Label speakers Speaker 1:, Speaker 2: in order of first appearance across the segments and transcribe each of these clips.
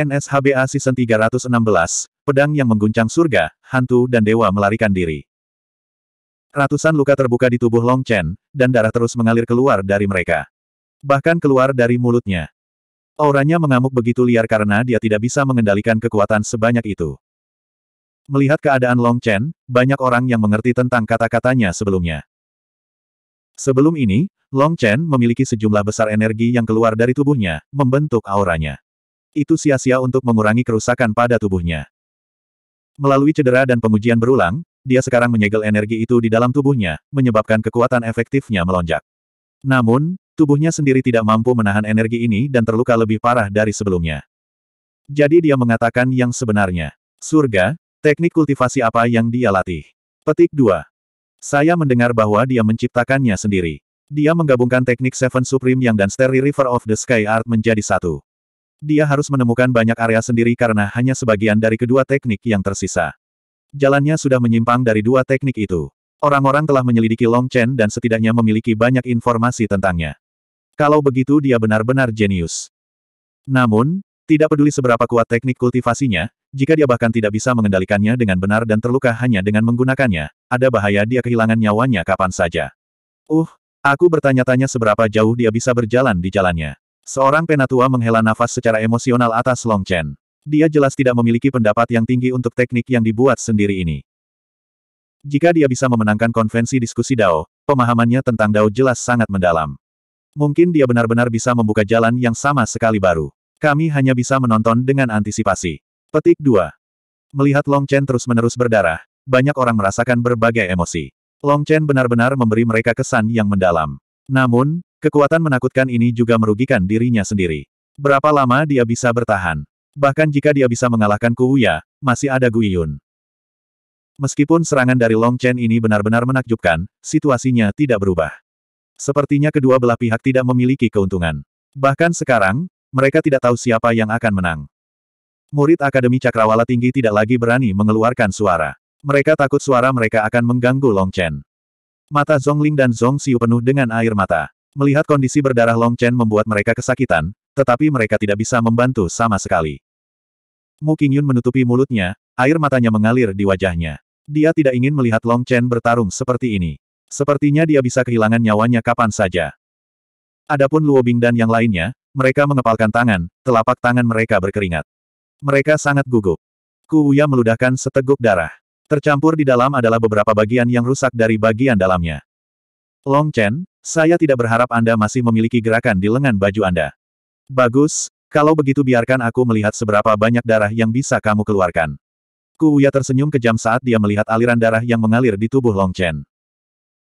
Speaker 1: NSHBA Season 316, Pedang yang mengguncang surga, hantu dan dewa melarikan diri. Ratusan luka terbuka di tubuh Long Chen, dan darah terus mengalir keluar dari mereka. Bahkan keluar dari mulutnya. Auranya mengamuk begitu liar karena dia tidak bisa mengendalikan kekuatan sebanyak itu. Melihat keadaan Long Chen, banyak orang yang mengerti tentang kata-katanya sebelumnya. Sebelum ini, Long Chen memiliki sejumlah besar energi yang keluar dari tubuhnya, membentuk auranya. Itu sia-sia untuk mengurangi kerusakan pada tubuhnya. Melalui cedera dan pengujian berulang, dia sekarang menyegel energi itu di dalam tubuhnya, menyebabkan kekuatan efektifnya melonjak. Namun, tubuhnya sendiri tidak mampu menahan energi ini dan terluka lebih parah dari sebelumnya. Jadi dia mengatakan yang sebenarnya. Surga, teknik kultivasi apa yang dia latih? Petik 2. Saya mendengar bahwa dia menciptakannya sendiri. Dia menggabungkan teknik Seven Supreme Yang dan Starry River of the Sky Art menjadi satu. Dia harus menemukan banyak area sendiri karena hanya sebagian dari kedua teknik yang tersisa. Jalannya sudah menyimpang dari dua teknik itu. Orang-orang telah menyelidiki Long Chen dan setidaknya memiliki banyak informasi tentangnya. Kalau begitu dia benar-benar jenius. Namun, tidak peduli seberapa kuat teknik kultivasinya, jika dia bahkan tidak bisa mengendalikannya dengan benar dan terluka hanya dengan menggunakannya, ada bahaya dia kehilangan nyawanya kapan saja. Uh, aku bertanya-tanya seberapa jauh dia bisa berjalan di jalannya. Seorang penatua menghela nafas secara emosional atas Long Chen. Dia jelas tidak memiliki pendapat yang tinggi untuk teknik yang dibuat sendiri ini. Jika dia bisa memenangkan konvensi diskusi Dao, pemahamannya tentang Dao jelas sangat mendalam. Mungkin dia benar-benar bisa membuka jalan yang sama sekali baru. Kami hanya bisa menonton dengan antisipasi. Petik 2. Melihat Long Chen terus-menerus berdarah, banyak orang merasakan berbagai emosi. Long Chen benar-benar memberi mereka kesan yang mendalam. Namun, Kekuatan menakutkan ini juga merugikan dirinya sendiri. Berapa lama dia bisa bertahan? Bahkan jika dia bisa mengalahkan Kuuya, masih ada Guiyun. Meskipun serangan dari Long Chen ini benar-benar menakjubkan, situasinya tidak berubah. Sepertinya kedua belah pihak tidak memiliki keuntungan. Bahkan sekarang, mereka tidak tahu siapa yang akan menang. Murid Akademi Cakrawala Tinggi tidak lagi berani mengeluarkan suara. Mereka takut suara mereka akan mengganggu Long Chen. Mata Zhongling dan Zhong Xiu penuh dengan air mata. Melihat kondisi berdarah Long Chen membuat mereka kesakitan, tetapi mereka tidak bisa membantu sama sekali. Mu Qingyun menutupi mulutnya, air matanya mengalir di wajahnya. Dia tidak ingin melihat Long Chen bertarung seperti ini. Sepertinya dia bisa kehilangan nyawanya kapan saja. Adapun Luo Bing dan yang lainnya, mereka mengepalkan tangan, telapak tangan mereka berkeringat. Mereka sangat gugup. Ku Uya meludahkan seteguk darah. Tercampur di dalam adalah beberapa bagian yang rusak dari bagian dalamnya. Long Chen, saya tidak berharap Anda masih memiliki gerakan di lengan baju Anda. Bagus, kalau begitu biarkan aku melihat seberapa banyak darah yang bisa kamu keluarkan. Kuya tersenyum kejam saat dia melihat aliran darah yang mengalir di tubuh Long Chen.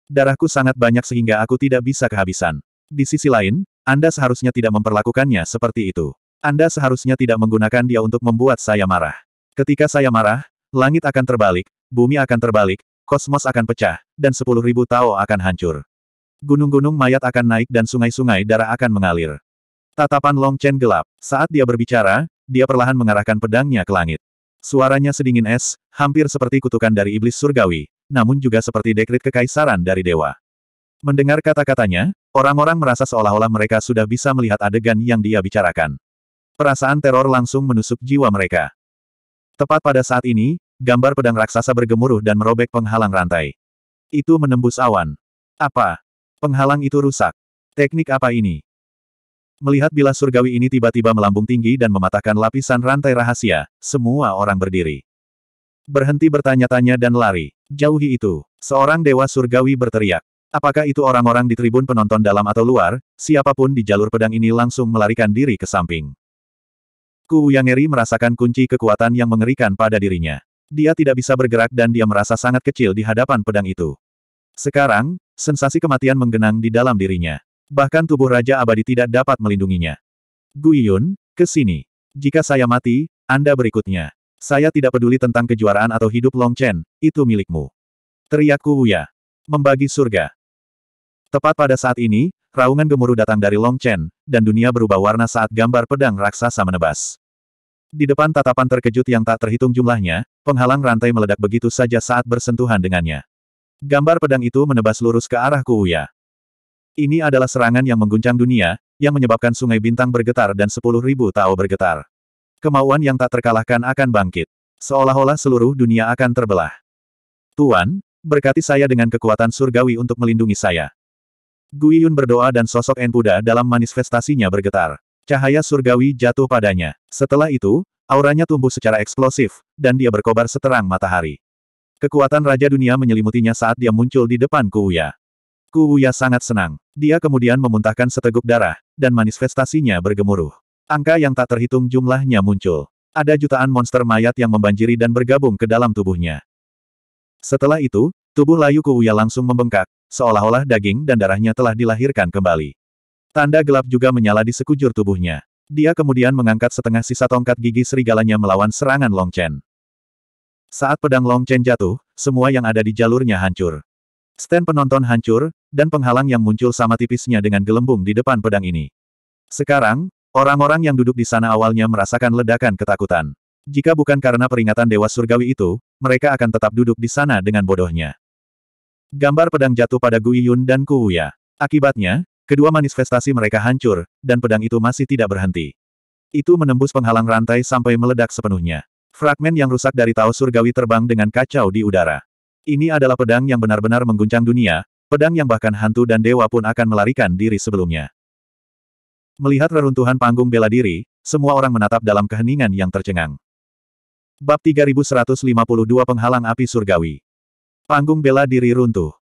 Speaker 1: Darahku sangat banyak sehingga aku tidak bisa kehabisan. Di sisi lain, Anda seharusnya tidak memperlakukannya seperti itu. Anda seharusnya tidak menggunakan dia untuk membuat saya marah. Ketika saya marah, langit akan terbalik, bumi akan terbalik, kosmos akan pecah, dan sepuluh ribu Tao akan hancur. Gunung-gunung mayat akan naik dan sungai-sungai darah akan mengalir. Tatapan Long Chen gelap. Saat dia berbicara, dia perlahan mengarahkan pedangnya ke langit. Suaranya sedingin es, hampir seperti kutukan dari iblis surgawi, namun juga seperti dekrit kekaisaran dari dewa. Mendengar kata-katanya, orang-orang merasa seolah-olah mereka sudah bisa melihat adegan yang dia bicarakan. Perasaan teror langsung menusuk jiwa mereka. Tepat pada saat ini, Gambar pedang raksasa bergemuruh dan merobek penghalang rantai. Itu menembus awan. Apa? Penghalang itu rusak. Teknik apa ini? Melihat bila surgawi ini tiba-tiba melambung tinggi dan mematahkan lapisan rantai rahasia, semua orang berdiri. Berhenti bertanya-tanya dan lari. Jauhi itu. Seorang dewa surgawi berteriak. Apakah itu orang-orang di tribun penonton dalam atau luar, siapapun di jalur pedang ini langsung melarikan diri ke samping. Ku Yangeri merasakan kunci kekuatan yang mengerikan pada dirinya. Dia tidak bisa bergerak dan dia merasa sangat kecil di hadapan pedang itu. Sekarang, sensasi kematian menggenang di dalam dirinya. Bahkan tubuh Raja Abadi tidak dapat melindunginya. Guiyun, ke sini. Jika saya mati, Anda berikutnya. Saya tidak peduli tentang kejuaraan atau hidup Long Chen, itu milikmu. Teriakku Wuya. Membagi surga. Tepat pada saat ini, raungan gemuruh datang dari Long Chen, dan dunia berubah warna saat gambar pedang raksasa menebas. Di depan tatapan terkejut yang tak terhitung jumlahnya, penghalang rantai meledak begitu saja saat bersentuhan dengannya. Gambar pedang itu menebas lurus ke arah Kuuya. Ini adalah serangan yang mengguncang dunia, yang menyebabkan sungai bintang bergetar dan sepuluh ribu tao bergetar. Kemauan yang tak terkalahkan akan bangkit. Seolah-olah seluruh dunia akan terbelah. Tuan, berkati saya dengan kekuatan surgawi untuk melindungi saya. Guiyun berdoa dan sosok Enpuda dalam manifestasinya bergetar. Cahaya surgawi jatuh padanya. Setelah itu, auranya tumbuh secara eksplosif, dan dia berkobar seterang matahari. Kekuatan Raja Dunia menyelimutinya saat dia muncul di depan Kuuya. Kuuya sangat senang. Dia kemudian memuntahkan seteguk darah, dan manifestasinya bergemuruh. Angka yang tak terhitung jumlahnya muncul. Ada jutaan monster mayat yang membanjiri dan bergabung ke dalam tubuhnya. Setelah itu, tubuh layu Kuuya langsung membengkak, seolah-olah daging dan darahnya telah dilahirkan kembali. Tanda gelap juga menyala di sekujur tubuhnya. Dia kemudian mengangkat setengah sisa tongkat gigi serigalanya melawan serangan Long Chen. Saat pedang Long Chen jatuh, semua yang ada di jalurnya hancur. Stand penonton hancur, dan penghalang yang muncul sama tipisnya dengan gelembung di depan pedang ini. Sekarang, orang-orang yang duduk di sana awalnya merasakan ledakan ketakutan. Jika bukan karena peringatan Dewa Surgawi itu, mereka akan tetap duduk di sana dengan bodohnya. Gambar pedang jatuh pada Gui Yun dan Kuya. Akibatnya, Kedua manifestasi mereka hancur, dan pedang itu masih tidak berhenti. Itu menembus penghalang rantai sampai meledak sepenuhnya. Fragmen yang rusak dari Tao Surgawi terbang dengan kacau di udara. Ini adalah pedang yang benar-benar mengguncang dunia, pedang yang bahkan hantu dan dewa pun akan melarikan diri sebelumnya. Melihat reruntuhan panggung bela diri, semua orang menatap dalam keheningan yang tercengang. Bab 3152 Penghalang Api Surgawi Panggung bela diri runtuh.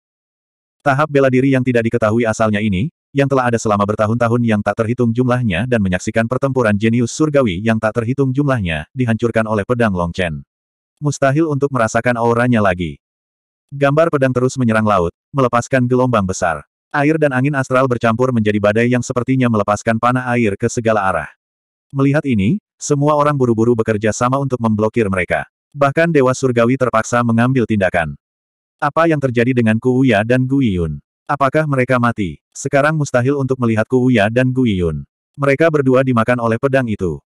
Speaker 1: Tahap bela diri yang tidak diketahui asalnya ini, yang telah ada selama bertahun-tahun yang tak terhitung jumlahnya dan menyaksikan pertempuran jenius surgawi yang tak terhitung jumlahnya, dihancurkan oleh pedang Long Chen. Mustahil untuk merasakan auranya lagi. Gambar pedang terus menyerang laut, melepaskan gelombang besar. Air dan angin astral bercampur menjadi badai yang sepertinya melepaskan panah air ke segala arah. Melihat ini, semua orang buru-buru bekerja sama untuk memblokir mereka. Bahkan Dewa Surgawi terpaksa mengambil tindakan. Apa yang terjadi dengan Kuuya dan Guiyun? Apakah mereka mati? Sekarang mustahil untuk melihat Kuuya dan Guiyun. Mereka berdua dimakan oleh pedang itu.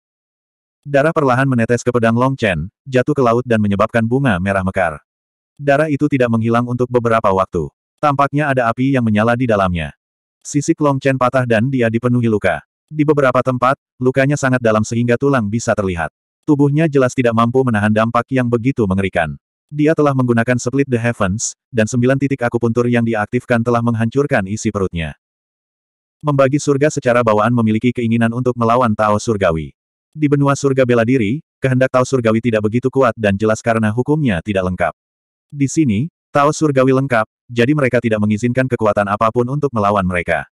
Speaker 1: Darah perlahan menetes ke pedang Long Chen, jatuh ke laut dan menyebabkan bunga merah mekar. Darah itu tidak menghilang untuk beberapa waktu. Tampaknya ada api yang menyala di dalamnya. Sisik Long Chen patah dan dia dipenuhi luka. Di beberapa tempat, lukanya sangat dalam sehingga tulang bisa terlihat. Tubuhnya jelas tidak mampu menahan dampak yang begitu mengerikan. Dia telah menggunakan Split the Heavens, dan sembilan titik akupuntur yang diaktifkan telah menghancurkan isi perutnya. Membagi surga secara bawaan memiliki keinginan untuk melawan Tao Surgawi. Di benua surga bela diri, kehendak Tao Surgawi tidak begitu kuat dan jelas karena hukumnya tidak lengkap. Di sini, Tao Surgawi lengkap, jadi mereka tidak mengizinkan kekuatan apapun untuk melawan mereka.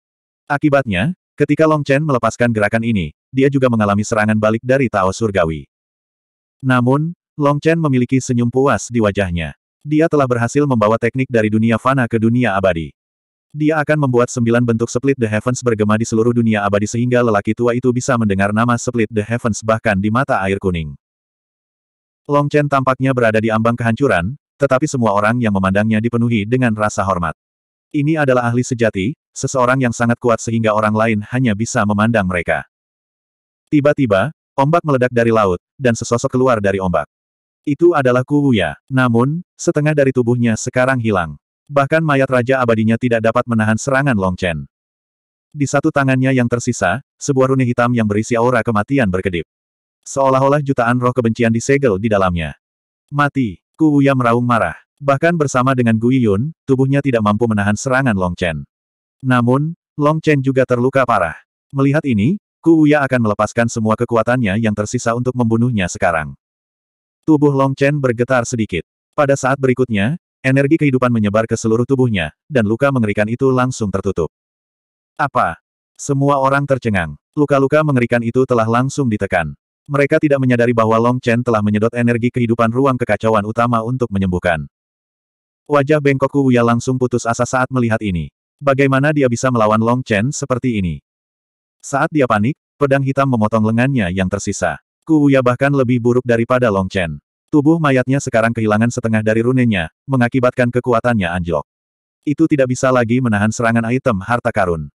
Speaker 1: Akibatnya, ketika Long Chen melepaskan gerakan ini, dia juga mengalami serangan balik dari Tao Surgawi. Namun, Long Chen memiliki senyum puas di wajahnya. Dia telah berhasil membawa teknik dari dunia fana ke dunia abadi. Dia akan membuat sembilan bentuk split the heavens bergema di seluruh dunia abadi sehingga lelaki tua itu bisa mendengar nama split the heavens bahkan di mata air kuning. Long Chen tampaknya berada di ambang kehancuran, tetapi semua orang yang memandangnya dipenuhi dengan rasa hormat. Ini adalah ahli sejati, seseorang yang sangat kuat sehingga orang lain hanya bisa memandang mereka. Tiba-tiba, ombak meledak dari laut, dan sesosok keluar dari ombak. Itu adalah Kuuya. Namun, setengah dari tubuhnya sekarang hilang. Bahkan mayat Raja Abadinya tidak dapat menahan serangan Long Chen. Di satu tangannya yang tersisa, sebuah rune hitam yang berisi aura kematian berkedip. Seolah-olah jutaan roh kebencian disegel di dalamnya. Mati, Kuuya meraung marah. Bahkan bersama dengan Gui Yun, tubuhnya tidak mampu menahan serangan Long Chen. Namun, Long Chen juga terluka parah. Melihat ini, Ku akan melepaskan semua kekuatannya yang tersisa untuk membunuhnya sekarang. Tubuh Long Chen bergetar sedikit. Pada saat berikutnya, energi kehidupan menyebar ke seluruh tubuhnya, dan luka mengerikan itu langsung tertutup. Apa? Semua orang tercengang. Luka-luka mengerikan itu telah langsung ditekan. Mereka tidak menyadari bahwa Long Chen telah menyedot energi kehidupan ruang kekacauan utama untuk menyembuhkan. Wajah bengkok Wuya langsung putus asa saat melihat ini. Bagaimana dia bisa melawan Long Chen seperti ini? Saat dia panik, pedang hitam memotong lengannya yang tersisa. Kuuya bahkan lebih buruk daripada Long Chen. Tubuh mayatnya sekarang kehilangan setengah dari runenya, mengakibatkan kekuatannya anjlok. Itu tidak bisa lagi menahan serangan item harta karun.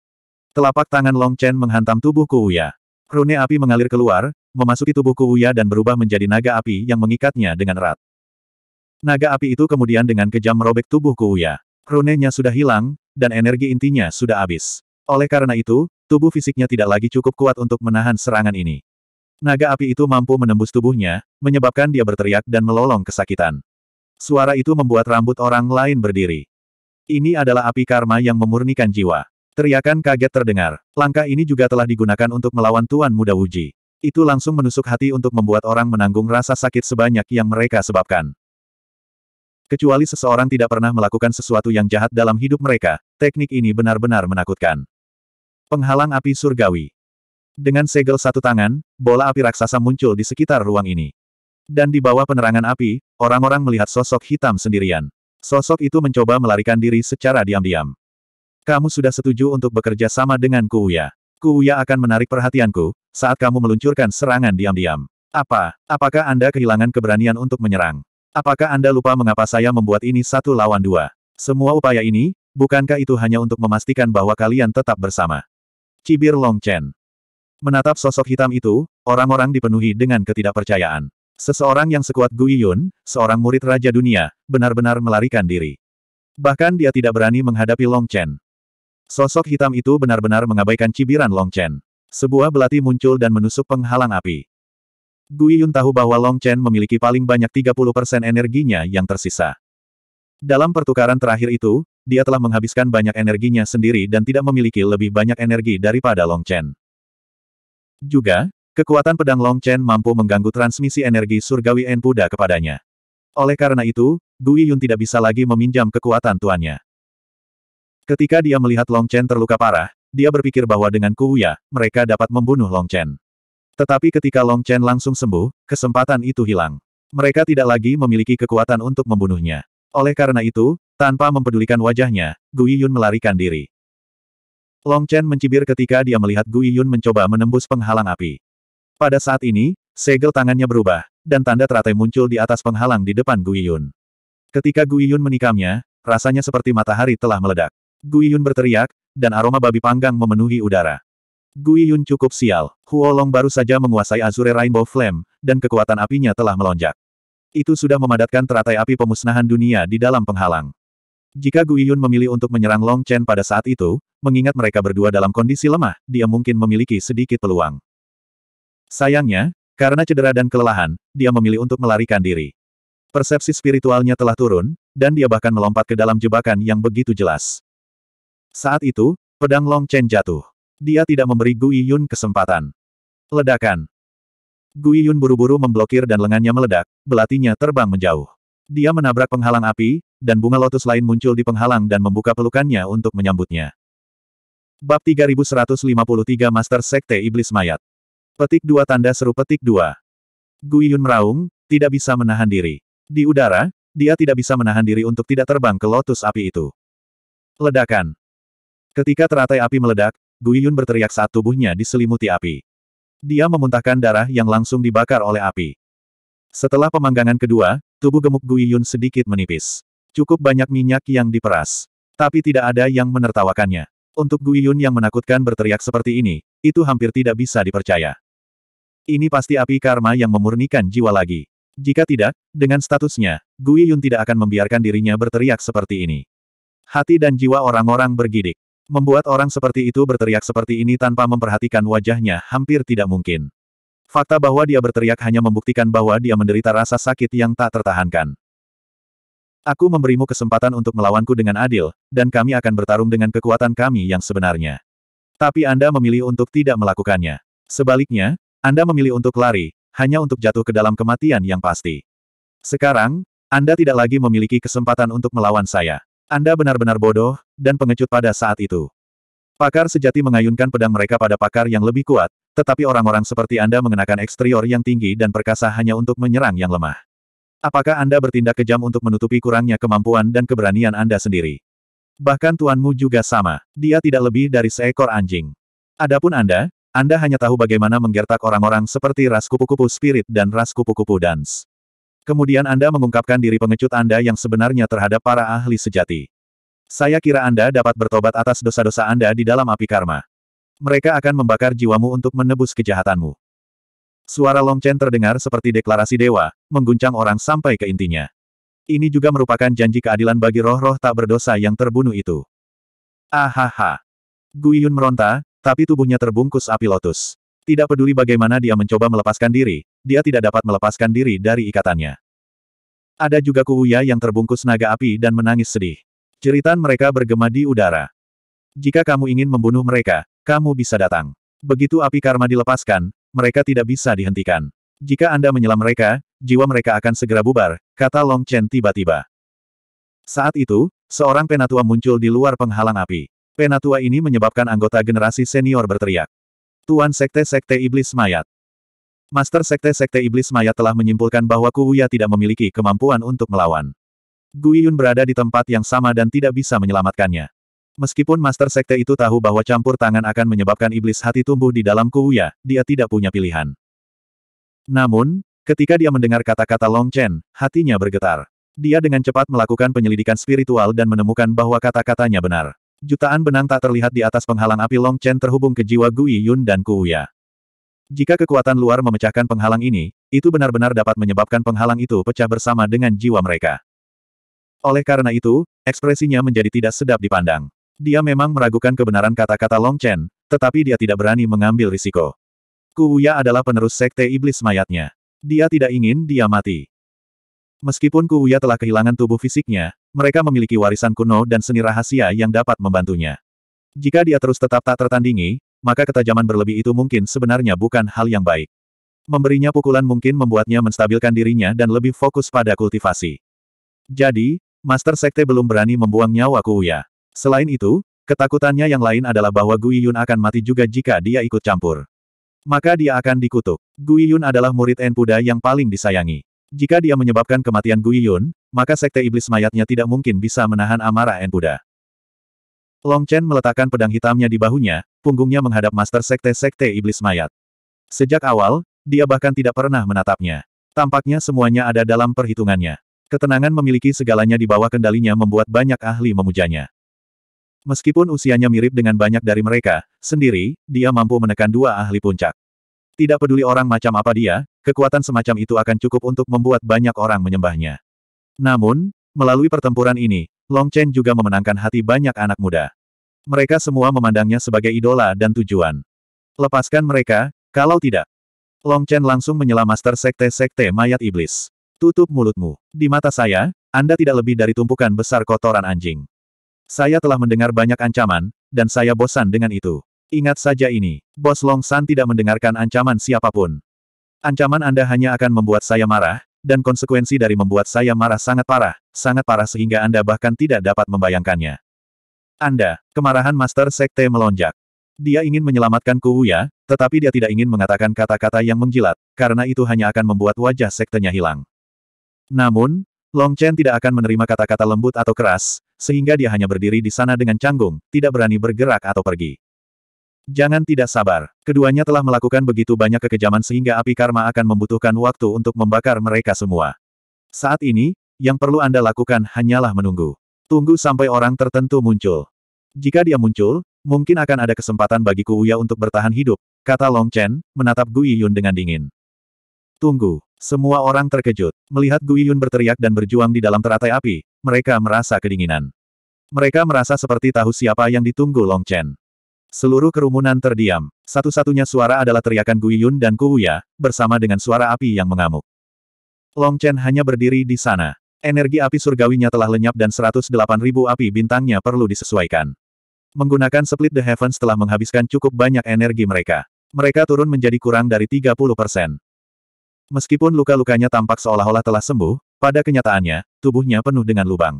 Speaker 1: Telapak tangan Long Chen menghantam tubuh Kuuya. Rune api mengalir keluar, memasuki tubuh Kuuya dan berubah menjadi naga api yang mengikatnya dengan erat. Naga api itu kemudian dengan kejam merobek tubuh Kuuya. Runenya sudah hilang, dan energi intinya sudah habis. Oleh karena itu, tubuh fisiknya tidak lagi cukup kuat untuk menahan serangan ini. Naga api itu mampu menembus tubuhnya, menyebabkan dia berteriak dan melolong kesakitan. Suara itu membuat rambut orang lain berdiri. Ini adalah api karma yang memurnikan jiwa. Teriakan kaget terdengar. Langkah ini juga telah digunakan untuk melawan Tuan Muda Wuji. Itu langsung menusuk hati untuk membuat orang menanggung rasa sakit sebanyak yang mereka sebabkan. Kecuali seseorang tidak pernah melakukan sesuatu yang jahat dalam hidup mereka, teknik ini benar-benar menakutkan. Penghalang api surgawi. Dengan segel satu tangan, bola api raksasa muncul di sekitar ruang ini. Dan di bawah penerangan api, orang-orang melihat sosok hitam sendirian. Sosok itu mencoba melarikan diri secara diam-diam. Kamu sudah setuju untuk bekerja sama dengan Kuuya. Kuuya akan menarik perhatianku, saat kamu meluncurkan serangan diam-diam. Apa? Apakah Anda kehilangan keberanian untuk menyerang? Apakah Anda lupa mengapa saya membuat ini satu lawan dua? Semua upaya ini, bukankah itu hanya untuk memastikan bahwa kalian tetap bersama? Cibir Long Chen. Menatap sosok hitam itu, orang-orang dipenuhi dengan ketidakpercayaan. Seseorang yang sekuat Gu Yun, seorang murid Raja Dunia, benar-benar melarikan diri. Bahkan dia tidak berani menghadapi Long Chen. Sosok hitam itu benar-benar mengabaikan cibiran Long Chen. Sebuah belati muncul dan menusuk penghalang api. Gu Yun tahu bahwa Long Chen memiliki paling banyak 30% energinya yang tersisa. Dalam pertukaran terakhir itu, dia telah menghabiskan banyak energinya sendiri dan tidak memiliki lebih banyak energi daripada Long Chen. Juga, kekuatan pedang Long Chen mampu mengganggu transmisi energi surgawi Enpuda kepadanya. Oleh karena itu, Gui Yun tidak bisa lagi meminjam kekuatan tuannya. Ketika dia melihat Long Chen terluka parah, dia berpikir bahwa dengan Kuya, mereka dapat membunuh Long Chen. Tetapi ketika Long Chen langsung sembuh, kesempatan itu hilang. Mereka tidak lagi memiliki kekuatan untuk membunuhnya. Oleh karena itu, tanpa mempedulikan wajahnya, Gui Yun melarikan diri. Long Chen mencibir ketika dia melihat Gui Yun mencoba menembus penghalang api. Pada saat ini, segel tangannya berubah, dan tanda teratai muncul di atas penghalang di depan Gui Yun. Ketika Gui Yun menikamnya, rasanya seperti matahari telah meledak. Gui Yun berteriak, dan aroma babi panggang memenuhi udara. Gui Yun cukup sial, Huo Long baru saja menguasai Azure Rainbow Flame, dan kekuatan apinya telah melonjak. Itu sudah memadatkan teratai api pemusnahan dunia di dalam penghalang. Jika Guiyun memilih untuk menyerang Long Chen pada saat itu, mengingat mereka berdua dalam kondisi lemah, dia mungkin memiliki sedikit peluang. Sayangnya, karena cedera dan kelelahan, dia memilih untuk melarikan diri. Persepsi spiritualnya telah turun, dan dia bahkan melompat ke dalam jebakan yang begitu jelas. Saat itu, pedang Long Chen jatuh. Dia tidak memberi Gui Yun kesempatan. Ledakan. Gui Yun buru-buru memblokir dan lengannya meledak, belatinya terbang menjauh. Dia menabrak penghalang api, dan bunga lotus lain muncul di penghalang dan membuka pelukannya untuk menyambutnya. Bab 3153 Master Sekte Iblis Mayat Petik dua Tanda Seru Petik dua. Gui Yun meraung, tidak bisa menahan diri. Di udara, dia tidak bisa menahan diri untuk tidak terbang ke lotus api itu. Ledakan Ketika teratai api meledak, Gui Yun berteriak saat tubuhnya diselimuti api. Dia memuntahkan darah yang langsung dibakar oleh api. Setelah pemanggangan kedua, tubuh gemuk Gui Yun sedikit menipis. Cukup banyak minyak yang diperas. Tapi tidak ada yang menertawakannya. Untuk Guiyun yang menakutkan berteriak seperti ini, itu hampir tidak bisa dipercaya. Ini pasti api karma yang memurnikan jiwa lagi. Jika tidak, dengan statusnya, Guiyun tidak akan membiarkan dirinya berteriak seperti ini. Hati dan jiwa orang-orang bergidik. Membuat orang seperti itu berteriak seperti ini tanpa memperhatikan wajahnya hampir tidak mungkin. Fakta bahwa dia berteriak hanya membuktikan bahwa dia menderita rasa sakit yang tak tertahankan. Aku memberimu kesempatan untuk melawanku dengan adil, dan kami akan bertarung dengan kekuatan kami yang sebenarnya. Tapi Anda memilih untuk tidak melakukannya. Sebaliknya, Anda memilih untuk lari, hanya untuk jatuh ke dalam kematian yang pasti. Sekarang, Anda tidak lagi memiliki kesempatan untuk melawan saya. Anda benar-benar bodoh, dan pengecut pada saat itu. Pakar sejati mengayunkan pedang mereka pada pakar yang lebih kuat, tetapi orang-orang seperti Anda mengenakan eksterior yang tinggi dan perkasa hanya untuk menyerang yang lemah. Apakah Anda bertindak kejam untuk menutupi kurangnya kemampuan dan keberanian Anda sendiri? Bahkan tuanmu juga sama. Dia tidak lebih dari seekor anjing. Adapun Anda, Anda hanya tahu bagaimana menggertak orang-orang seperti ras kupu-kupu spirit dan ras kupu-kupu dance. Kemudian Anda mengungkapkan diri pengecut Anda yang sebenarnya terhadap para ahli sejati. Saya kira Anda dapat bertobat atas dosa-dosa Anda di dalam api karma. Mereka akan membakar jiwamu untuk menebus kejahatanmu. Suara Long Chen terdengar seperti deklarasi dewa, mengguncang orang sampai ke intinya. Ini juga merupakan janji keadilan bagi roh-roh tak berdosa yang terbunuh itu. Ahaha. Gui Yun meronta, tapi tubuhnya terbungkus api lotus. Tidak peduli bagaimana dia mencoba melepaskan diri, dia tidak dapat melepaskan diri dari ikatannya. Ada juga Kuuya yang terbungkus naga api dan menangis sedih. Jeritan mereka bergema di udara. Jika kamu ingin membunuh mereka, kamu bisa datang. Begitu api karma dilepaskan, mereka tidak bisa dihentikan. Jika Anda menyelam mereka, jiwa mereka akan segera bubar, kata Long Chen tiba-tiba. Saat itu, seorang penatua muncul di luar penghalang api. Penatua ini menyebabkan anggota generasi senior berteriak. Tuan Sekte-Sekte Iblis Mayat. Master Sekte-Sekte Iblis Mayat telah menyimpulkan bahwa Kuuya tidak memiliki kemampuan untuk melawan. Guiyun berada di tempat yang sama dan tidak bisa menyelamatkannya. Meskipun Master Sekte itu tahu bahwa campur tangan akan menyebabkan iblis hati tumbuh di dalam Kuuya, dia tidak punya pilihan. Namun, Ketika dia mendengar kata-kata Long Chen, hatinya bergetar. Dia dengan cepat melakukan penyelidikan spiritual dan menemukan bahwa kata-katanya benar. Jutaan benang tak terlihat di atas penghalang api Long Chen terhubung ke jiwa Gui Yun dan Kuya. Jika kekuatan luar memecahkan penghalang ini, itu benar-benar dapat menyebabkan penghalang itu pecah bersama dengan jiwa mereka. Oleh karena itu, ekspresinya menjadi tidak sedap dipandang. Dia memang meragukan kebenaran kata-kata Long Chen, tetapi dia tidak berani mengambil risiko. Kuya adalah penerus sekte iblis mayatnya. Dia tidak ingin dia mati. Meskipun Kuuya telah kehilangan tubuh fisiknya, mereka memiliki warisan kuno dan seni rahasia yang dapat membantunya. Jika dia terus tetap tak tertandingi, maka ketajaman berlebih itu mungkin sebenarnya bukan hal yang baik. Memberinya pukulan mungkin membuatnya menstabilkan dirinya dan lebih fokus pada kultivasi. Jadi, Master Sekte belum berani membuang nyawa Kuuya. Selain itu, ketakutannya yang lain adalah bahwa Gui Yun akan mati juga jika dia ikut campur. Maka dia akan dikutuk. Gui Yun adalah murid Enpuda yang paling disayangi. Jika dia menyebabkan kematian Gui Yun, maka sekte iblis mayatnya tidak mungkin bisa menahan amarah Enpuda. Long Chen meletakkan pedang hitamnya di bahunya, punggungnya menghadap master sekte-sekte iblis mayat. Sejak awal, dia bahkan tidak pernah menatapnya. Tampaknya semuanya ada dalam perhitungannya. Ketenangan memiliki segalanya di bawah kendalinya membuat banyak ahli memujanya. Meskipun usianya mirip dengan banyak dari mereka, sendiri, dia mampu menekan dua ahli puncak. Tidak peduli orang macam apa dia, kekuatan semacam itu akan cukup untuk membuat banyak orang menyembahnya. Namun, melalui pertempuran ini, Long Chen juga memenangkan hati banyak anak muda. Mereka semua memandangnya sebagai idola dan tujuan. Lepaskan mereka, kalau tidak. Long Chen langsung menyela Master Sekte-Sekte Mayat Iblis. Tutup mulutmu. Di mata saya, Anda tidak lebih dari tumpukan besar kotoran anjing. Saya telah mendengar banyak ancaman, dan saya bosan dengan itu. Ingat saja ini, Bos Long San tidak mendengarkan ancaman siapapun. Ancaman Anda hanya akan membuat saya marah, dan konsekuensi dari membuat saya marah sangat parah, sangat parah sehingga Anda bahkan tidak dapat membayangkannya. Anda, kemarahan Master Sekte melonjak. Dia ingin menyelamatkan Kuuya, tetapi dia tidak ingin mengatakan kata-kata yang menjilat, karena itu hanya akan membuat wajah sektenya hilang. Namun, Long Chen tidak akan menerima kata-kata lembut atau keras, sehingga dia hanya berdiri di sana dengan canggung, tidak berani bergerak atau pergi. Jangan tidak sabar. Keduanya telah melakukan begitu banyak kekejaman sehingga api karma akan membutuhkan waktu untuk membakar mereka semua. Saat ini, yang perlu Anda lakukan hanyalah menunggu. Tunggu sampai orang tertentu muncul. Jika dia muncul, mungkin akan ada kesempatan bagi Kuuya untuk bertahan hidup, kata Long Chen, menatap Gui Yun dengan dingin. Tunggu. Semua orang terkejut. Melihat Gui Yun berteriak dan berjuang di dalam teratai api, mereka merasa kedinginan. Mereka merasa seperti tahu siapa yang ditunggu Long Chen. Seluruh kerumunan terdiam. Satu-satunya suara adalah teriakan Gui Yun dan Kuuya, bersama dengan suara api yang mengamuk. Long Chen hanya berdiri di sana. Energi api surgawinya telah lenyap dan 108.000 api bintangnya perlu disesuaikan. Menggunakan Split the Heavens telah menghabiskan cukup banyak energi mereka. Mereka turun menjadi kurang dari 30 persen. Meskipun luka-lukanya tampak seolah-olah telah sembuh, pada kenyataannya, tubuhnya penuh dengan lubang.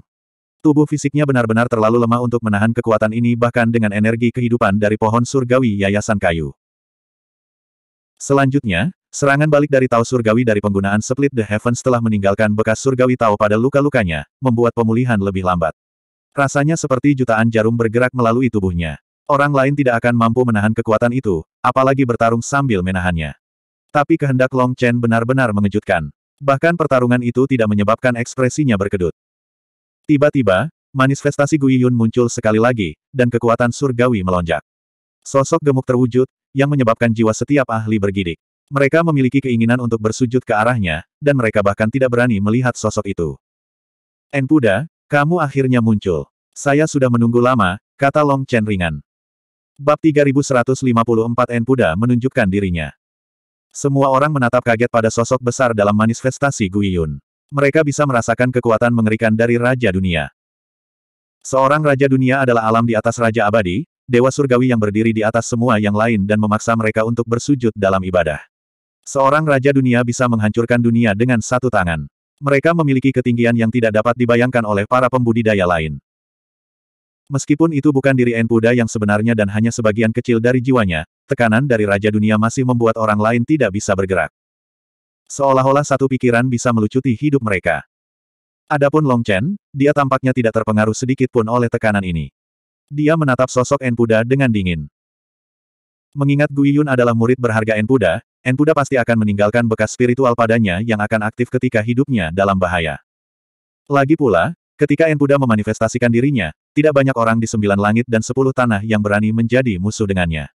Speaker 1: Tubuh fisiknya benar-benar terlalu lemah untuk menahan kekuatan ini bahkan dengan energi kehidupan dari pohon surgawi yayasan kayu. Selanjutnya, serangan balik dari Tao surgawi dari penggunaan Split the Heavens telah meninggalkan bekas surgawi Tao pada luka-lukanya, membuat pemulihan lebih lambat. Rasanya seperti jutaan jarum bergerak melalui tubuhnya. Orang lain tidak akan mampu menahan kekuatan itu, apalagi bertarung sambil menahannya. Tapi kehendak Long Chen benar-benar mengejutkan. Bahkan pertarungan itu tidak menyebabkan ekspresinya berkedut. Tiba-tiba, manifestasi Gui Yun muncul sekali lagi, dan kekuatan surgawi melonjak. Sosok gemuk terwujud, yang menyebabkan jiwa setiap ahli bergidik. Mereka memiliki keinginan untuk bersujud ke arahnya, dan mereka bahkan tidak berani melihat sosok itu. Enpuda, kamu akhirnya muncul. Saya sudah menunggu lama, kata Long Chen ringan. Bab 3154 Enpuda menunjukkan dirinya. Semua orang menatap kaget pada sosok besar dalam manifestasi Guiyun. Mereka bisa merasakan kekuatan mengerikan dari Raja Dunia. Seorang Raja Dunia adalah alam di atas Raja Abadi, Dewa Surgawi yang berdiri di atas semua yang lain dan memaksa mereka untuk bersujud dalam ibadah. Seorang Raja Dunia bisa menghancurkan dunia dengan satu tangan. Mereka memiliki ketinggian yang tidak dapat dibayangkan oleh para pembudidaya lain. Meskipun itu bukan diri Enpuda yang sebenarnya dan hanya sebagian kecil dari jiwanya, tekanan dari Raja Dunia masih membuat orang lain tidak bisa bergerak. Seolah-olah satu pikiran bisa melucuti hidup mereka. Adapun Long Chen, dia tampaknya tidak terpengaruh sedikit pun oleh tekanan ini. Dia menatap sosok Enpuda dengan dingin. Mengingat Gui Yun adalah murid berharga Enpuda, Enpuda pasti akan meninggalkan bekas spiritual padanya yang akan aktif ketika hidupnya dalam bahaya. Lagi pula, ketika Enpuda memanifestasikan dirinya, tidak banyak orang di sembilan langit dan sepuluh tanah yang berani menjadi musuh dengannya.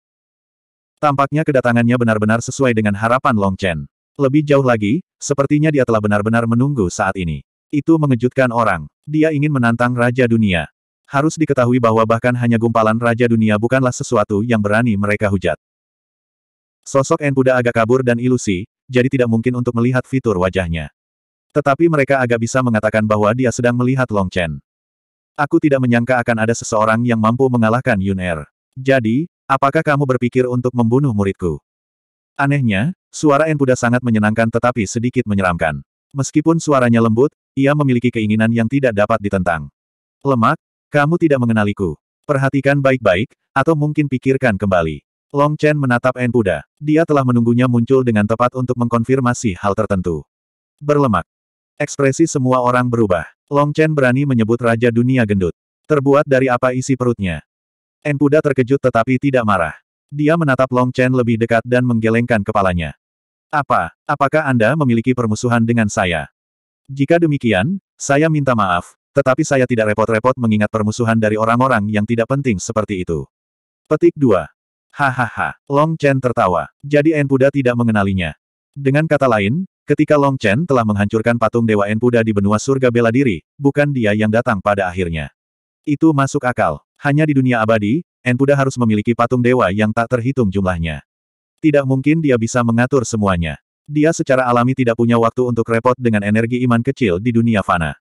Speaker 1: Tampaknya kedatangannya benar-benar sesuai dengan harapan Long Chen. Lebih jauh lagi, sepertinya dia telah benar-benar menunggu saat ini. Itu mengejutkan orang. Dia ingin menantang Raja Dunia. Harus diketahui bahwa bahkan hanya gumpalan Raja Dunia bukanlah sesuatu yang berani mereka hujat. Sosok Enpuda agak kabur dan ilusi, jadi tidak mungkin untuk melihat fitur wajahnya. Tetapi mereka agak bisa mengatakan bahwa dia sedang melihat Long Chen. Aku tidak menyangka akan ada seseorang yang mampu mengalahkan Yun Er. Jadi, Apakah kamu berpikir untuk membunuh muridku? Anehnya, suara Enpuda sangat menyenangkan tetapi sedikit menyeramkan. Meskipun suaranya lembut, ia memiliki keinginan yang tidak dapat ditentang. Lemak, kamu tidak mengenaliku. Perhatikan baik-baik, atau mungkin pikirkan kembali. Long Chen menatap Enpuda. Dia telah menunggunya muncul dengan tepat untuk mengkonfirmasi hal tertentu. Berlemak. Ekspresi semua orang berubah. Long Chen berani menyebut Raja Dunia Gendut. Terbuat dari apa isi perutnya. Enkuda terkejut tetapi tidak marah. Dia menatap Long Chen lebih dekat dan menggelengkan kepalanya. Apa, apakah Anda memiliki permusuhan dengan saya? Jika demikian, saya minta maaf, tetapi saya tidak repot-repot mengingat permusuhan dari orang-orang yang tidak penting seperti itu. Petik 2. Hahaha, Long Chen tertawa. Jadi Enpuda tidak mengenalinya. Dengan kata lain, ketika Long Chen telah menghancurkan patung Dewa Enpuda di benua surga bela diri, bukan dia yang datang pada akhirnya. Itu masuk akal. Hanya di dunia abadi, Enpuda harus memiliki patung dewa yang tak terhitung jumlahnya. Tidak mungkin dia bisa mengatur semuanya. Dia secara alami tidak punya waktu untuk repot dengan energi iman kecil di dunia fana.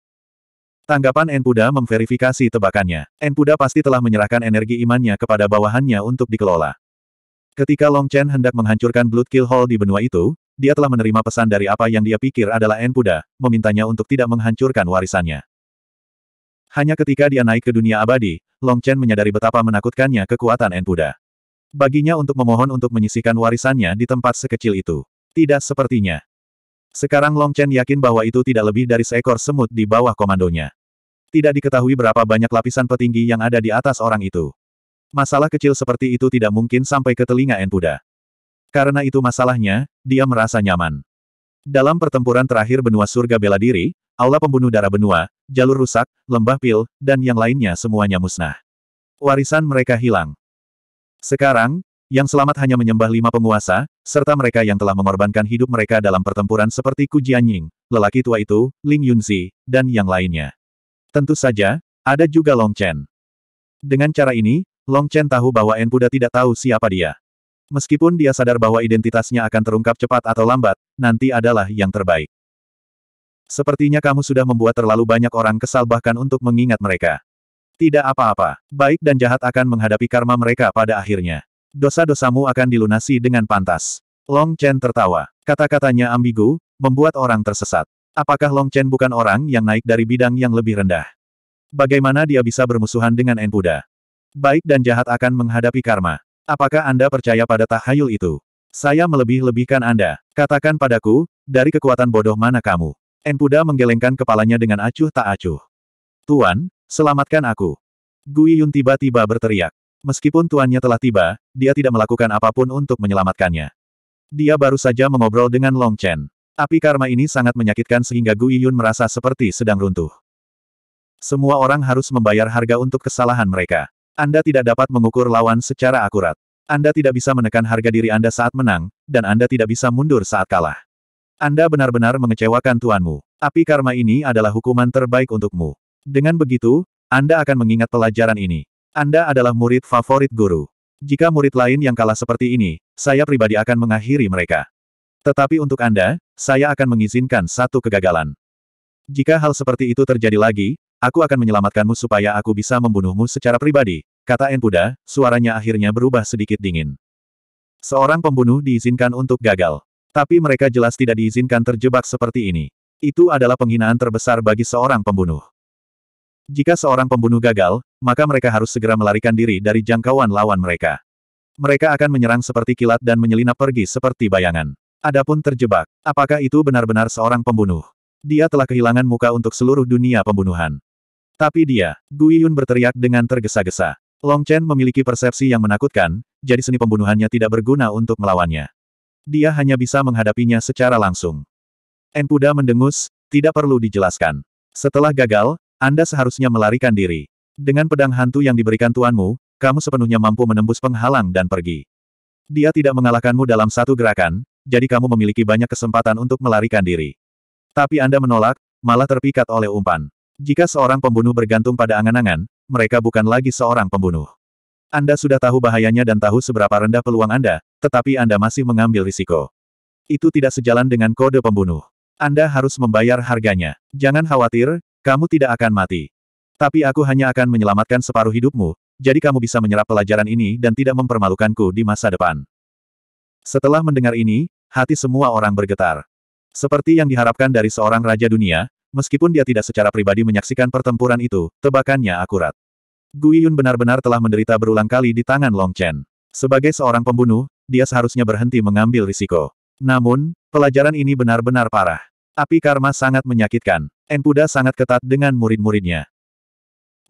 Speaker 1: Tanggapan Enpuda memverifikasi tebakannya. Enpuda pasti telah menyerahkan energi imannya kepada bawahannya untuk dikelola. Ketika Long Chen hendak menghancurkan Blood Kill Hall di benua itu, dia telah menerima pesan dari apa yang dia pikir adalah Enpuda, memintanya untuk tidak menghancurkan warisannya. Hanya ketika dia naik ke dunia abadi, Long Chen menyadari betapa menakutkannya kekuatan Enpuda. Baginya untuk memohon untuk menyisihkan warisannya di tempat sekecil itu. Tidak sepertinya. Sekarang Long Chen yakin bahwa itu tidak lebih dari seekor semut di bawah komandonya. Tidak diketahui berapa banyak lapisan petinggi yang ada di atas orang itu. Masalah kecil seperti itu tidak mungkin sampai ke telinga Enpuda. Karena itu masalahnya, dia merasa nyaman. Dalam pertempuran terakhir benua surga bela diri, aula pembunuh darah benua, jalur rusak, lembah pil, dan yang lainnya semuanya musnah. Warisan mereka hilang. Sekarang, yang selamat hanya menyembah lima penguasa, serta mereka yang telah mengorbankan hidup mereka dalam pertempuran seperti Ku Jianying, lelaki tua itu, Ling Yunzi, dan yang lainnya. Tentu saja, ada juga Long Chen. Dengan cara ini, Long Chen tahu bahwa Enpuda tidak tahu siapa dia. Meskipun dia sadar bahwa identitasnya akan terungkap cepat atau lambat, nanti adalah yang terbaik. Sepertinya kamu sudah membuat terlalu banyak orang kesal bahkan untuk mengingat mereka. Tidak apa-apa, baik dan jahat akan menghadapi karma mereka pada akhirnya. Dosa-dosamu akan dilunasi dengan pantas. Long Chen tertawa. Kata-katanya ambigu, membuat orang tersesat. Apakah Long Chen bukan orang yang naik dari bidang yang lebih rendah? Bagaimana dia bisa bermusuhan dengan Enpuda? Baik dan jahat akan menghadapi karma. Apakah Anda percaya pada tahayul itu? Saya melebih-lebihkan Anda. Katakan padaku, dari kekuatan bodoh mana kamu? Enpuda menggelengkan kepalanya dengan acuh tak acuh. Tuan, selamatkan aku. Gui Yun tiba-tiba berteriak. Meskipun tuannya telah tiba, dia tidak melakukan apapun untuk menyelamatkannya. Dia baru saja mengobrol dengan Long Chen. Api karma ini sangat menyakitkan sehingga Gui Yun merasa seperti sedang runtuh. Semua orang harus membayar harga untuk kesalahan mereka. Anda tidak dapat mengukur lawan secara akurat. Anda tidak bisa menekan harga diri Anda saat menang, dan Anda tidak bisa mundur saat kalah. Anda benar-benar mengecewakan tuanmu. Api karma ini adalah hukuman terbaik untukmu. Dengan begitu, Anda akan mengingat pelajaran ini. Anda adalah murid favorit guru. Jika murid lain yang kalah seperti ini, saya pribadi akan mengakhiri mereka. Tetapi untuk Anda, saya akan mengizinkan satu kegagalan. Jika hal seperti itu terjadi lagi, aku akan menyelamatkanmu supaya aku bisa membunuhmu secara pribadi, kata Enpuda, suaranya akhirnya berubah sedikit dingin. Seorang pembunuh diizinkan untuk gagal. Tapi mereka jelas tidak diizinkan terjebak seperti ini. Itu adalah penghinaan terbesar bagi seorang pembunuh. Jika seorang pembunuh gagal, maka mereka harus segera melarikan diri dari jangkauan lawan mereka. Mereka akan menyerang seperti kilat dan menyelinap pergi seperti bayangan. Adapun terjebak, apakah itu benar-benar seorang pembunuh? Dia telah kehilangan muka untuk seluruh dunia pembunuhan. Tapi dia, Gui Yun berteriak dengan tergesa-gesa. Long Chen memiliki persepsi yang menakutkan, jadi seni pembunuhannya tidak berguna untuk melawannya. Dia hanya bisa menghadapinya secara langsung. Enpuda mendengus, tidak perlu dijelaskan. Setelah gagal, Anda seharusnya melarikan diri. Dengan pedang hantu yang diberikan tuanmu, kamu sepenuhnya mampu menembus penghalang dan pergi. Dia tidak mengalahkanmu dalam satu gerakan, jadi kamu memiliki banyak kesempatan untuk melarikan diri. Tapi Anda menolak, malah terpikat oleh umpan. Jika seorang pembunuh bergantung pada angan-angan, mereka bukan lagi seorang pembunuh. Anda sudah tahu bahayanya dan tahu seberapa rendah peluang Anda, tetapi Anda masih mengambil risiko. Itu tidak sejalan dengan kode pembunuh. Anda harus membayar harganya. Jangan khawatir, kamu tidak akan mati. Tapi aku hanya akan menyelamatkan separuh hidupmu, jadi kamu bisa menyerap pelajaran ini dan tidak mempermalukanku di masa depan. Setelah mendengar ini, hati semua orang bergetar. Seperti yang diharapkan dari seorang raja dunia, meskipun dia tidak secara pribadi menyaksikan pertempuran itu, tebakannya akurat. Gui Yun benar-benar telah menderita berulang kali di tangan Long Chen. Sebagai seorang pembunuh, dia seharusnya berhenti mengambil risiko. Namun, pelajaran ini benar-benar parah. Api karma sangat menyakitkan. Enpuda sangat ketat dengan murid-muridnya.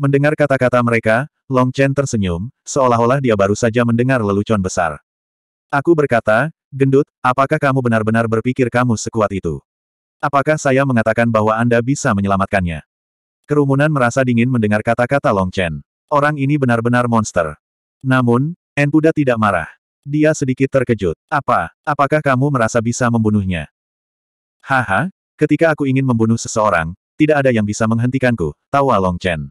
Speaker 1: Mendengar kata-kata mereka, Long Chen tersenyum, seolah-olah dia baru saja mendengar lelucon besar. Aku berkata, gendut, apakah kamu benar-benar berpikir kamu sekuat itu? Apakah saya mengatakan bahwa Anda bisa menyelamatkannya? Kerumunan merasa dingin mendengar kata-kata Long Chen. Orang ini benar-benar monster. Namun, Enpuda tidak marah. Dia sedikit terkejut. Apa, apakah kamu merasa bisa membunuhnya? Haha, ketika aku ingin membunuh seseorang, tidak ada yang bisa menghentikanku, tawa Long Chen.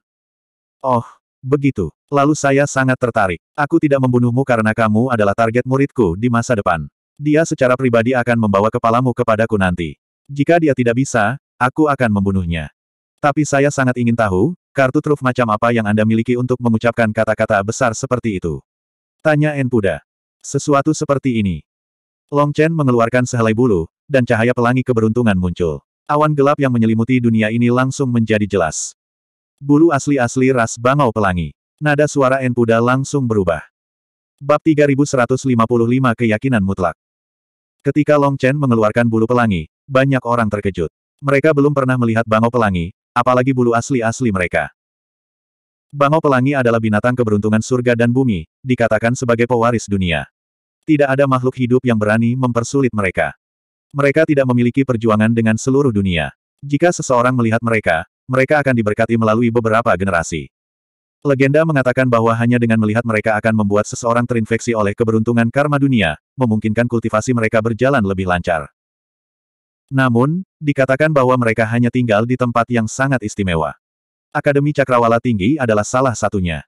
Speaker 1: Oh, begitu. Lalu saya sangat tertarik. Aku tidak membunuhmu karena kamu adalah target muridku di masa depan. Dia secara pribadi akan membawa kepalamu kepadaku nanti. Jika dia tidak bisa, aku akan membunuhnya. Tapi saya sangat ingin tahu, kartu truf macam apa yang Anda miliki untuk mengucapkan kata-kata besar seperti itu? Tanya Enpuda. Sesuatu seperti ini. Long Chen mengeluarkan sehelai bulu, dan cahaya pelangi keberuntungan muncul. Awan gelap yang menyelimuti dunia ini langsung menjadi jelas. Bulu asli-asli ras bangau pelangi. Nada suara Enpuda langsung berubah. Bab 3155 Keyakinan Mutlak Ketika Long Chen mengeluarkan bulu pelangi, banyak orang terkejut. Mereka belum pernah melihat bangau pelangi, apalagi bulu asli-asli mereka. Bangau Pelangi adalah binatang keberuntungan surga dan bumi, dikatakan sebagai pewaris dunia. Tidak ada makhluk hidup yang berani mempersulit mereka. Mereka tidak memiliki perjuangan dengan seluruh dunia. Jika seseorang melihat mereka, mereka akan diberkati melalui beberapa generasi. Legenda mengatakan bahwa hanya dengan melihat mereka akan membuat seseorang terinfeksi oleh keberuntungan karma dunia, memungkinkan kultivasi mereka berjalan lebih lancar. Namun, dikatakan bahwa mereka hanya tinggal di tempat yang sangat istimewa. Akademi Cakrawala Tinggi adalah salah satunya.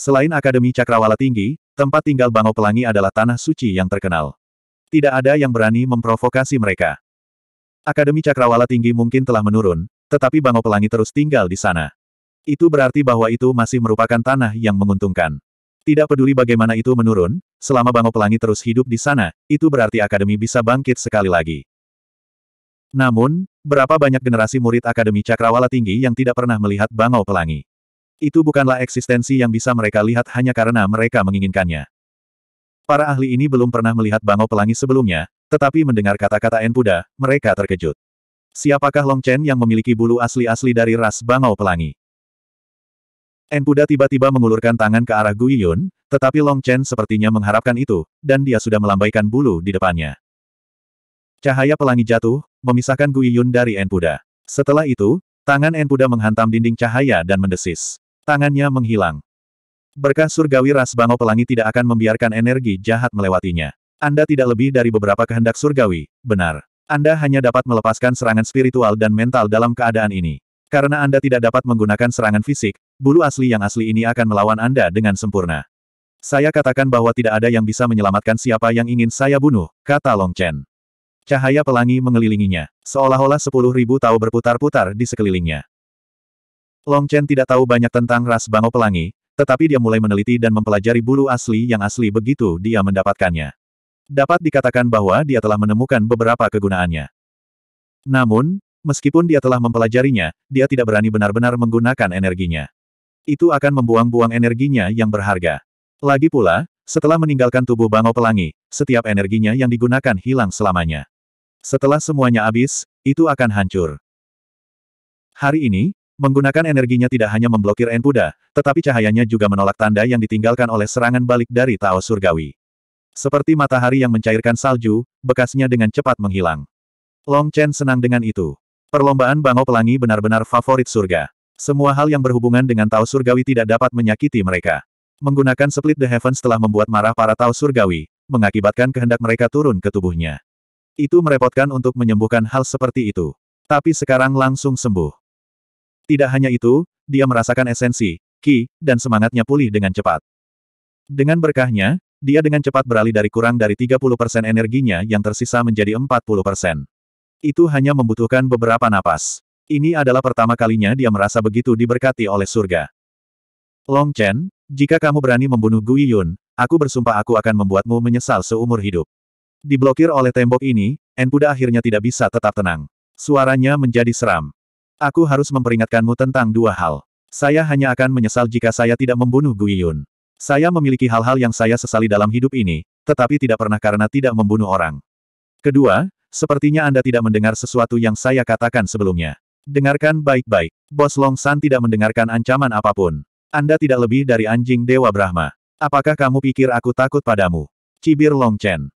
Speaker 1: Selain Akademi Cakrawala Tinggi, tempat tinggal Bango Pelangi adalah tanah suci yang terkenal. Tidak ada yang berani memprovokasi mereka. Akademi Cakrawala Tinggi mungkin telah menurun, tetapi Bango Pelangi terus tinggal di sana. Itu berarti bahwa itu masih merupakan tanah yang menguntungkan. Tidak peduli bagaimana itu menurun, selama Bango Pelangi terus hidup di sana, itu berarti Akademi bisa bangkit sekali lagi. Namun, berapa banyak generasi murid Akademi Cakrawala Tinggi yang tidak pernah melihat Bangau Pelangi? Itu bukanlah eksistensi yang bisa mereka lihat hanya karena mereka menginginkannya. Para ahli ini belum pernah melihat Bangau Pelangi sebelumnya, tetapi mendengar kata-kata Enpuda, mereka terkejut. Siapakah Long Chen yang memiliki bulu asli-asli dari ras Bangau Pelangi? Enpuda tiba-tiba mengulurkan tangan ke arah Gui Yun, tetapi Long Chen sepertinya mengharapkan itu, dan dia sudah melambaikan bulu di depannya. Cahaya pelangi jatuh, memisahkan Gui Yun dari Enpuda. Setelah itu, tangan Enpuda menghantam dinding cahaya dan mendesis. Tangannya menghilang. Berkah surgawi ras Bangau Pelangi tidak akan membiarkan energi jahat melewatinya. Anda tidak lebih dari beberapa kehendak surgawi, benar. Anda hanya dapat melepaskan serangan spiritual dan mental dalam keadaan ini. Karena Anda tidak dapat menggunakan serangan fisik, bulu asli yang asli ini akan melawan Anda dengan sempurna. Saya katakan bahwa tidak ada yang bisa menyelamatkan siapa yang ingin saya bunuh, kata Long Chen. Cahaya pelangi mengelilinginya, seolah-olah sepuluh ribu tahu berputar-putar di sekelilingnya. Long Chen tidak tahu banyak tentang ras bangau pelangi, tetapi dia mulai meneliti dan mempelajari bulu asli yang asli begitu dia mendapatkannya. Dapat dikatakan bahwa dia telah menemukan beberapa kegunaannya. Namun, meskipun dia telah mempelajarinya, dia tidak berani benar-benar menggunakan energinya. Itu akan membuang-buang energinya yang berharga. Lagi pula, setelah meninggalkan tubuh bangau Pelangi, setiap energinya yang digunakan hilang selamanya. Setelah semuanya habis, itu akan hancur. Hari ini, menggunakan energinya tidak hanya memblokir Enpuda, tetapi cahayanya juga menolak tanda yang ditinggalkan oleh serangan balik dari Tao Surgawi. Seperti matahari yang mencairkan salju, bekasnya dengan cepat menghilang. Long Chen senang dengan itu. Perlombaan Bango Pelangi benar-benar favorit surga. Semua hal yang berhubungan dengan Tao Surgawi tidak dapat menyakiti mereka. Menggunakan Split the Heavens telah membuat marah para Tao Surgawi, mengakibatkan kehendak mereka turun ke tubuhnya. Itu merepotkan untuk menyembuhkan hal seperti itu. Tapi sekarang langsung sembuh. Tidak hanya itu, dia merasakan esensi, ki, dan semangatnya pulih dengan cepat. Dengan berkahnya, dia dengan cepat beralih dari kurang dari 30% energinya yang tersisa menjadi 40%. Itu hanya membutuhkan beberapa napas. Ini adalah pertama kalinya dia merasa begitu diberkati oleh surga. Long Chen, jika kamu berani membunuh Gui Yun, aku bersumpah aku akan membuatmu menyesal seumur hidup. Diblokir oleh tembok ini, Enpuda akhirnya tidak bisa tetap tenang. Suaranya menjadi seram. Aku harus memperingatkanmu tentang dua hal. Saya hanya akan menyesal jika saya tidak membunuh Guiyun. Saya memiliki hal-hal yang saya sesali dalam hidup ini, tetapi tidak pernah karena tidak membunuh orang. Kedua, sepertinya Anda tidak mendengar sesuatu yang saya katakan sebelumnya. Dengarkan baik-baik. Bos Long San tidak mendengarkan ancaman apapun. Anda tidak lebih dari anjing Dewa Brahma. Apakah kamu pikir aku takut padamu? Cibir Long Chen.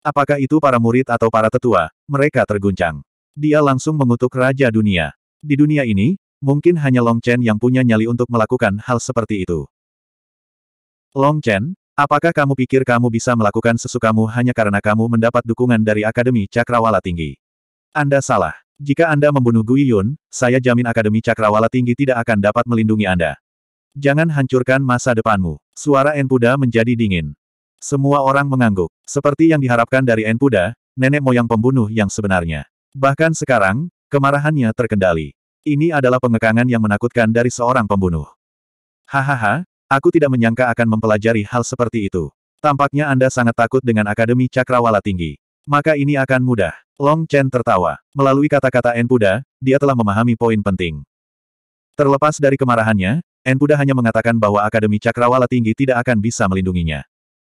Speaker 1: Apakah itu para murid atau para tetua? Mereka terguncang. Dia langsung mengutuk Raja Dunia. Di dunia ini, mungkin hanya Long Chen yang punya nyali untuk melakukan hal seperti itu. Long Chen, apakah kamu pikir kamu bisa melakukan sesukamu hanya karena kamu mendapat dukungan dari Akademi Cakrawala Tinggi? Anda salah. Jika Anda membunuh Gui Yun, saya jamin Akademi Cakrawala Tinggi tidak akan dapat melindungi Anda. Jangan hancurkan masa depanmu. Suara Enpuda menjadi dingin. Semua orang mengangguk. Seperti yang diharapkan dari Enpuda, nenek moyang pembunuh yang sebenarnya. Bahkan sekarang, kemarahannya terkendali. Ini adalah pengekangan yang menakutkan dari seorang pembunuh. Hahaha, aku tidak menyangka akan mempelajari hal seperti itu. Tampaknya Anda sangat takut dengan Akademi Cakrawala Tinggi. Maka ini akan mudah. Long Chen tertawa. Melalui kata-kata Enpuda, dia telah memahami poin penting. Terlepas dari kemarahannya, Enpuda hanya mengatakan bahwa Akademi Cakrawala Tinggi tidak akan bisa melindunginya.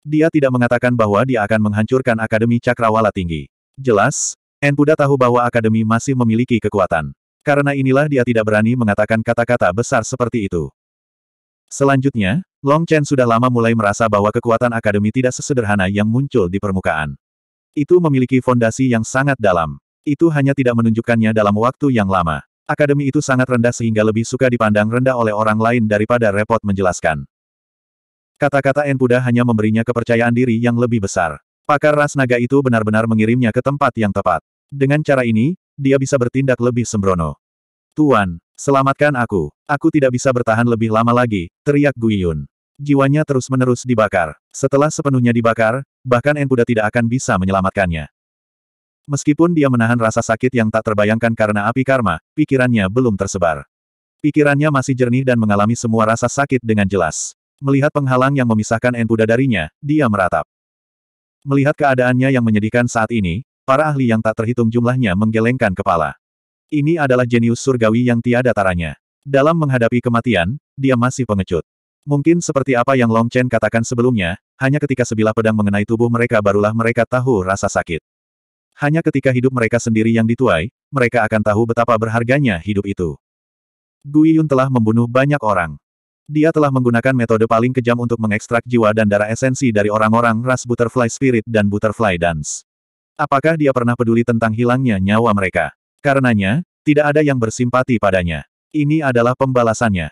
Speaker 1: Dia tidak mengatakan bahwa dia akan menghancurkan Akademi Cakrawala Tinggi. Jelas, Enpuda tahu bahwa Akademi masih memiliki kekuatan. Karena inilah dia tidak berani mengatakan kata-kata besar seperti itu. Selanjutnya, Long Chen sudah lama mulai merasa bahwa kekuatan Akademi tidak sesederhana yang muncul di permukaan. Itu memiliki fondasi yang sangat dalam. Itu hanya tidak menunjukkannya dalam waktu yang lama. Akademi itu sangat rendah sehingga lebih suka dipandang rendah oleh orang lain daripada repot menjelaskan. Kata-kata Enpuda hanya memberinya kepercayaan diri yang lebih besar. Pakar ras naga itu benar-benar mengirimnya ke tempat yang tepat. Dengan cara ini, dia bisa bertindak lebih sembrono. Tuan, selamatkan aku. Aku tidak bisa bertahan lebih lama lagi, teriak Guiyun. Jiwanya terus-menerus dibakar. Setelah sepenuhnya dibakar, bahkan Enpuda tidak akan bisa menyelamatkannya. Meskipun dia menahan rasa sakit yang tak terbayangkan karena api karma, pikirannya belum tersebar. Pikirannya masih jernih dan mengalami semua rasa sakit dengan jelas. Melihat penghalang yang memisahkan Enpuda darinya, dia meratap. Melihat keadaannya yang menyedihkan saat ini, para ahli yang tak terhitung jumlahnya menggelengkan kepala. Ini adalah jenius surgawi yang tiada taranya. Dalam menghadapi kematian, dia masih pengecut. Mungkin seperti apa yang Long Chen katakan sebelumnya, hanya ketika sebilah pedang mengenai tubuh mereka barulah mereka tahu rasa sakit. Hanya ketika hidup mereka sendiri yang dituai, mereka akan tahu betapa berharganya hidup itu. Gui Yun telah membunuh banyak orang. Dia telah menggunakan metode paling kejam untuk mengekstrak jiwa dan darah esensi dari orang-orang ras Butterfly Spirit dan Butterfly Dance. Apakah dia pernah peduli tentang hilangnya nyawa mereka? Karenanya, tidak ada yang bersimpati padanya. Ini adalah pembalasannya.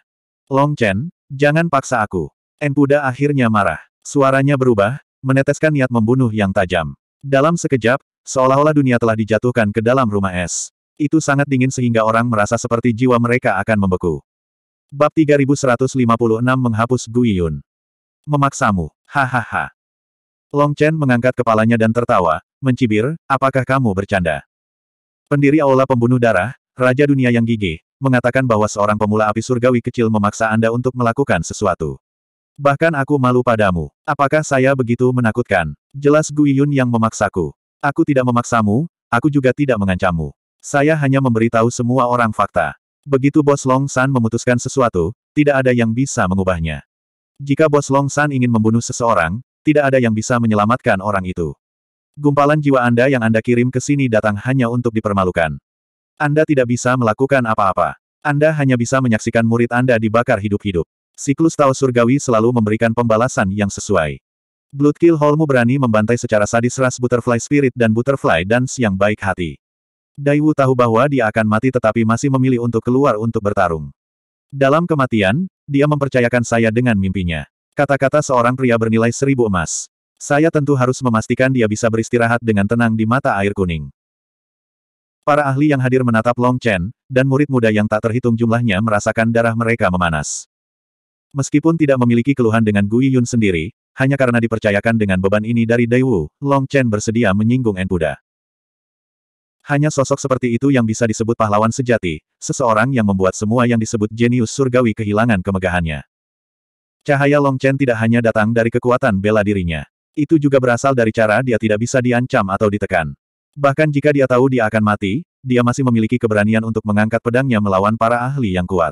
Speaker 1: Long Chen, jangan paksa aku. Enpuda akhirnya marah. Suaranya berubah, meneteskan niat membunuh yang tajam. Dalam sekejap, seolah-olah dunia telah dijatuhkan ke dalam rumah es. Itu sangat dingin sehingga orang merasa seperti jiwa mereka akan membeku. Bab 3156 menghapus Guiyun. Memaksamu, hahaha. Long Chen mengangkat kepalanya dan tertawa, mencibir, apakah kamu bercanda? Pendiri Aula Pembunuh Darah, Raja Dunia Yang Gigih, mengatakan bahwa seorang pemula api surgawi kecil memaksa Anda untuk melakukan sesuatu. Bahkan aku malu padamu. Apakah saya begitu menakutkan? Jelas Guiyun yang memaksaku. Aku tidak memaksamu, aku juga tidak mengancammu. Saya hanya memberitahu semua orang fakta. Begitu Bos Long San memutuskan sesuatu, tidak ada yang bisa mengubahnya. Jika Bos Long San ingin membunuh seseorang, tidak ada yang bisa menyelamatkan orang itu. Gumpalan jiwa Anda yang Anda kirim ke sini datang hanya untuk dipermalukan. Anda tidak bisa melakukan apa-apa. Anda hanya bisa menyaksikan murid Anda dibakar hidup-hidup. Siklus Tao Surgawi selalu memberikan pembalasan yang sesuai. Bloodkill Hallmu berani membantai secara sadis ras Butterfly Spirit dan Butterfly Dance yang baik hati. Daiwu tahu bahwa dia akan mati tetapi masih memilih untuk keluar untuk bertarung. Dalam kematian, dia mempercayakan saya dengan mimpinya. Kata-kata seorang pria bernilai seribu emas. Saya tentu harus memastikan dia bisa beristirahat dengan tenang di mata air kuning. Para ahli yang hadir menatap Long Chen, dan murid muda yang tak terhitung jumlahnya merasakan darah mereka memanas. Meskipun tidak memiliki keluhan dengan Gui Yun sendiri, hanya karena dipercayakan dengan beban ini dari Daiwu, Long Chen bersedia menyinggung Enpuda. Hanya sosok seperti itu yang bisa disebut pahlawan sejati, seseorang yang membuat semua yang disebut jenius surgawi kehilangan kemegahannya. Cahaya Long Chen tidak hanya datang dari kekuatan bela dirinya. Itu juga berasal dari cara dia tidak bisa diancam atau ditekan. Bahkan jika dia tahu dia akan mati, dia masih memiliki keberanian untuk mengangkat pedangnya melawan para ahli yang kuat.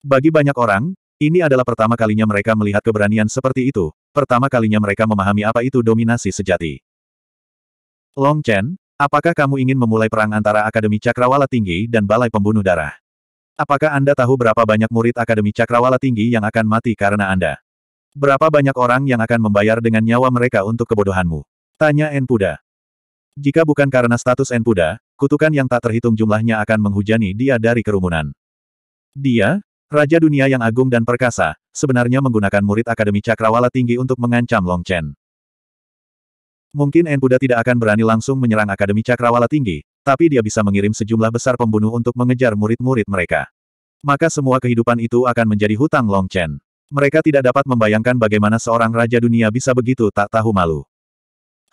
Speaker 1: Bagi banyak orang, ini adalah pertama kalinya mereka melihat keberanian seperti itu, pertama kalinya mereka memahami apa itu dominasi sejati. Long Chen, Apakah kamu ingin memulai perang antara Akademi Cakrawala Tinggi dan Balai Pembunuh Darah? Apakah Anda tahu berapa banyak murid Akademi Cakrawala Tinggi yang akan mati karena Anda? Berapa banyak orang yang akan membayar dengan nyawa mereka untuk kebodohanmu? Tanya Enpuda. Jika bukan karena status Enpuda, kutukan yang tak terhitung jumlahnya akan menghujani dia dari kerumunan. Dia, Raja Dunia yang Agung dan Perkasa, sebenarnya menggunakan murid Akademi Cakrawala Tinggi untuk mengancam Long Chen. Mungkin Enpuda tidak akan berani langsung menyerang Akademi Cakrawala Tinggi, tapi dia bisa mengirim sejumlah besar pembunuh untuk mengejar murid-murid mereka. Maka semua kehidupan itu akan menjadi hutang Long Chen. Mereka tidak dapat membayangkan bagaimana seorang raja dunia bisa begitu tak tahu malu.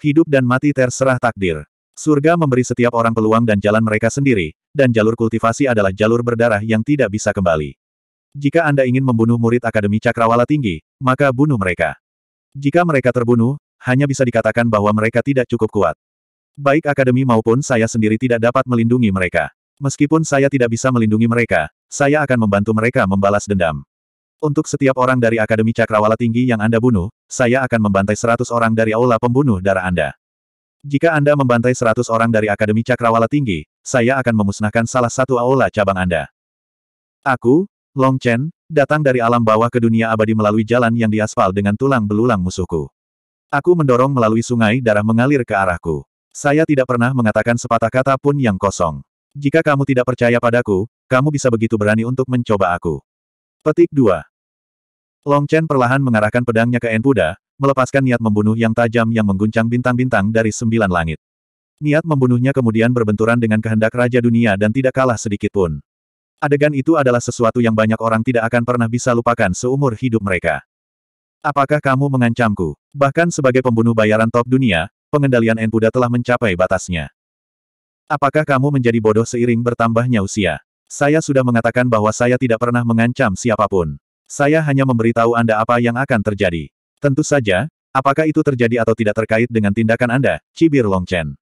Speaker 1: Hidup dan mati terserah takdir. Surga memberi setiap orang peluang dan jalan mereka sendiri, dan jalur kultivasi adalah jalur berdarah yang tidak bisa kembali. Jika Anda ingin membunuh murid Akademi Cakrawala Tinggi, maka bunuh mereka. Jika mereka terbunuh, hanya bisa dikatakan bahwa mereka tidak cukup kuat. Baik akademi maupun saya sendiri tidak dapat melindungi mereka. Meskipun saya tidak bisa melindungi mereka, saya akan membantu mereka membalas dendam. Untuk setiap orang dari Akademi Cakrawala Tinggi yang Anda bunuh, saya akan membantai seratus orang dari aula pembunuh darah Anda. Jika Anda membantai seratus orang dari Akademi Cakrawala Tinggi, saya akan memusnahkan salah satu aula cabang Anda. Aku, Long Chen, datang dari alam bawah ke dunia abadi melalui jalan yang diaspal dengan tulang belulang musuhku. Aku mendorong melalui sungai darah mengalir ke arahku. Saya tidak pernah mengatakan sepatah kata pun yang kosong. Jika kamu tidak percaya padaku, kamu bisa begitu berani untuk mencoba aku. Petik 2. Long Chen perlahan mengarahkan pedangnya ke Enpuda, melepaskan niat membunuh yang tajam yang mengguncang bintang-bintang dari sembilan langit. Niat membunuhnya kemudian berbenturan dengan kehendak Raja Dunia dan tidak kalah sedikit pun. Adegan itu adalah sesuatu yang banyak orang tidak akan pernah bisa lupakan seumur hidup mereka. Apakah kamu mengancamku? Bahkan sebagai pembunuh bayaran top dunia, pengendalian Enpuda telah mencapai batasnya. Apakah kamu menjadi bodoh seiring bertambahnya usia? Saya sudah mengatakan bahwa saya tidak pernah mengancam siapapun. Saya hanya memberitahu Anda apa yang akan terjadi. Tentu saja, apakah itu terjadi atau tidak terkait dengan tindakan Anda, cibir Longchen.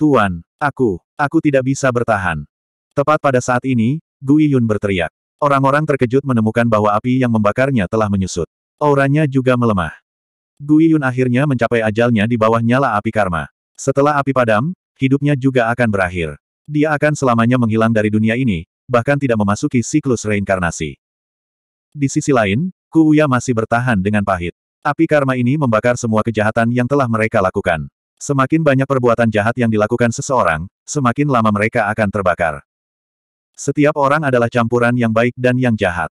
Speaker 1: Tuan, aku, aku tidak bisa bertahan. Tepat pada saat ini, Gui Yun berteriak. Orang-orang terkejut menemukan bahwa api yang membakarnya telah menyusut. Auranya juga melemah. Gui Yun akhirnya mencapai ajalnya di bawah nyala api karma. Setelah api padam, hidupnya juga akan berakhir. Dia akan selamanya menghilang dari dunia ini, bahkan tidak memasuki siklus reinkarnasi. Di sisi lain, Kuuya masih bertahan dengan pahit. Api karma ini membakar semua kejahatan yang telah mereka lakukan. Semakin banyak perbuatan jahat yang dilakukan seseorang, semakin lama mereka akan terbakar. Setiap orang adalah campuran yang baik dan yang jahat.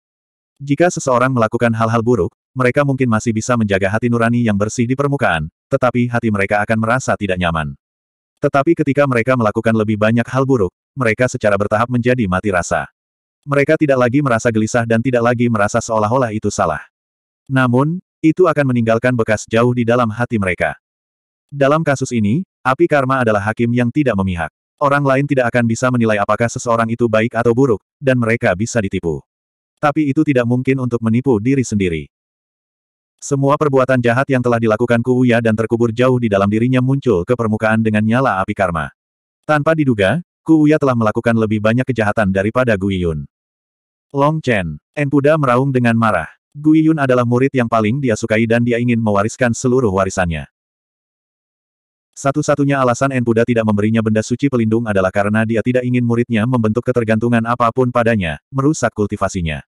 Speaker 1: Jika seseorang melakukan hal-hal buruk, mereka mungkin masih bisa menjaga hati nurani yang bersih di permukaan, tetapi hati mereka akan merasa tidak nyaman. Tetapi ketika mereka melakukan lebih banyak hal buruk, mereka secara bertahap menjadi mati rasa. Mereka tidak lagi merasa gelisah dan tidak lagi merasa seolah-olah itu salah. Namun, itu akan meninggalkan bekas jauh di dalam hati mereka. Dalam kasus ini, api karma adalah hakim yang tidak memihak. Orang lain tidak akan bisa menilai apakah seseorang itu baik atau buruk, dan mereka bisa ditipu. Tapi itu tidak mungkin untuk menipu diri sendiri. Semua perbuatan jahat yang telah dilakukan Kuuya dan terkubur jauh di dalam dirinya muncul ke permukaan dengan nyala api karma. Tanpa diduga, Kuuya telah melakukan lebih banyak kejahatan daripada Guiyun. Long Chen, Enpuda meraung dengan marah. Guiyun adalah murid yang paling dia sukai dan dia ingin mewariskan seluruh warisannya. Satu-satunya alasan Enpuda tidak memberinya benda suci pelindung adalah karena dia tidak ingin muridnya membentuk ketergantungan apapun padanya, merusak kultivasinya.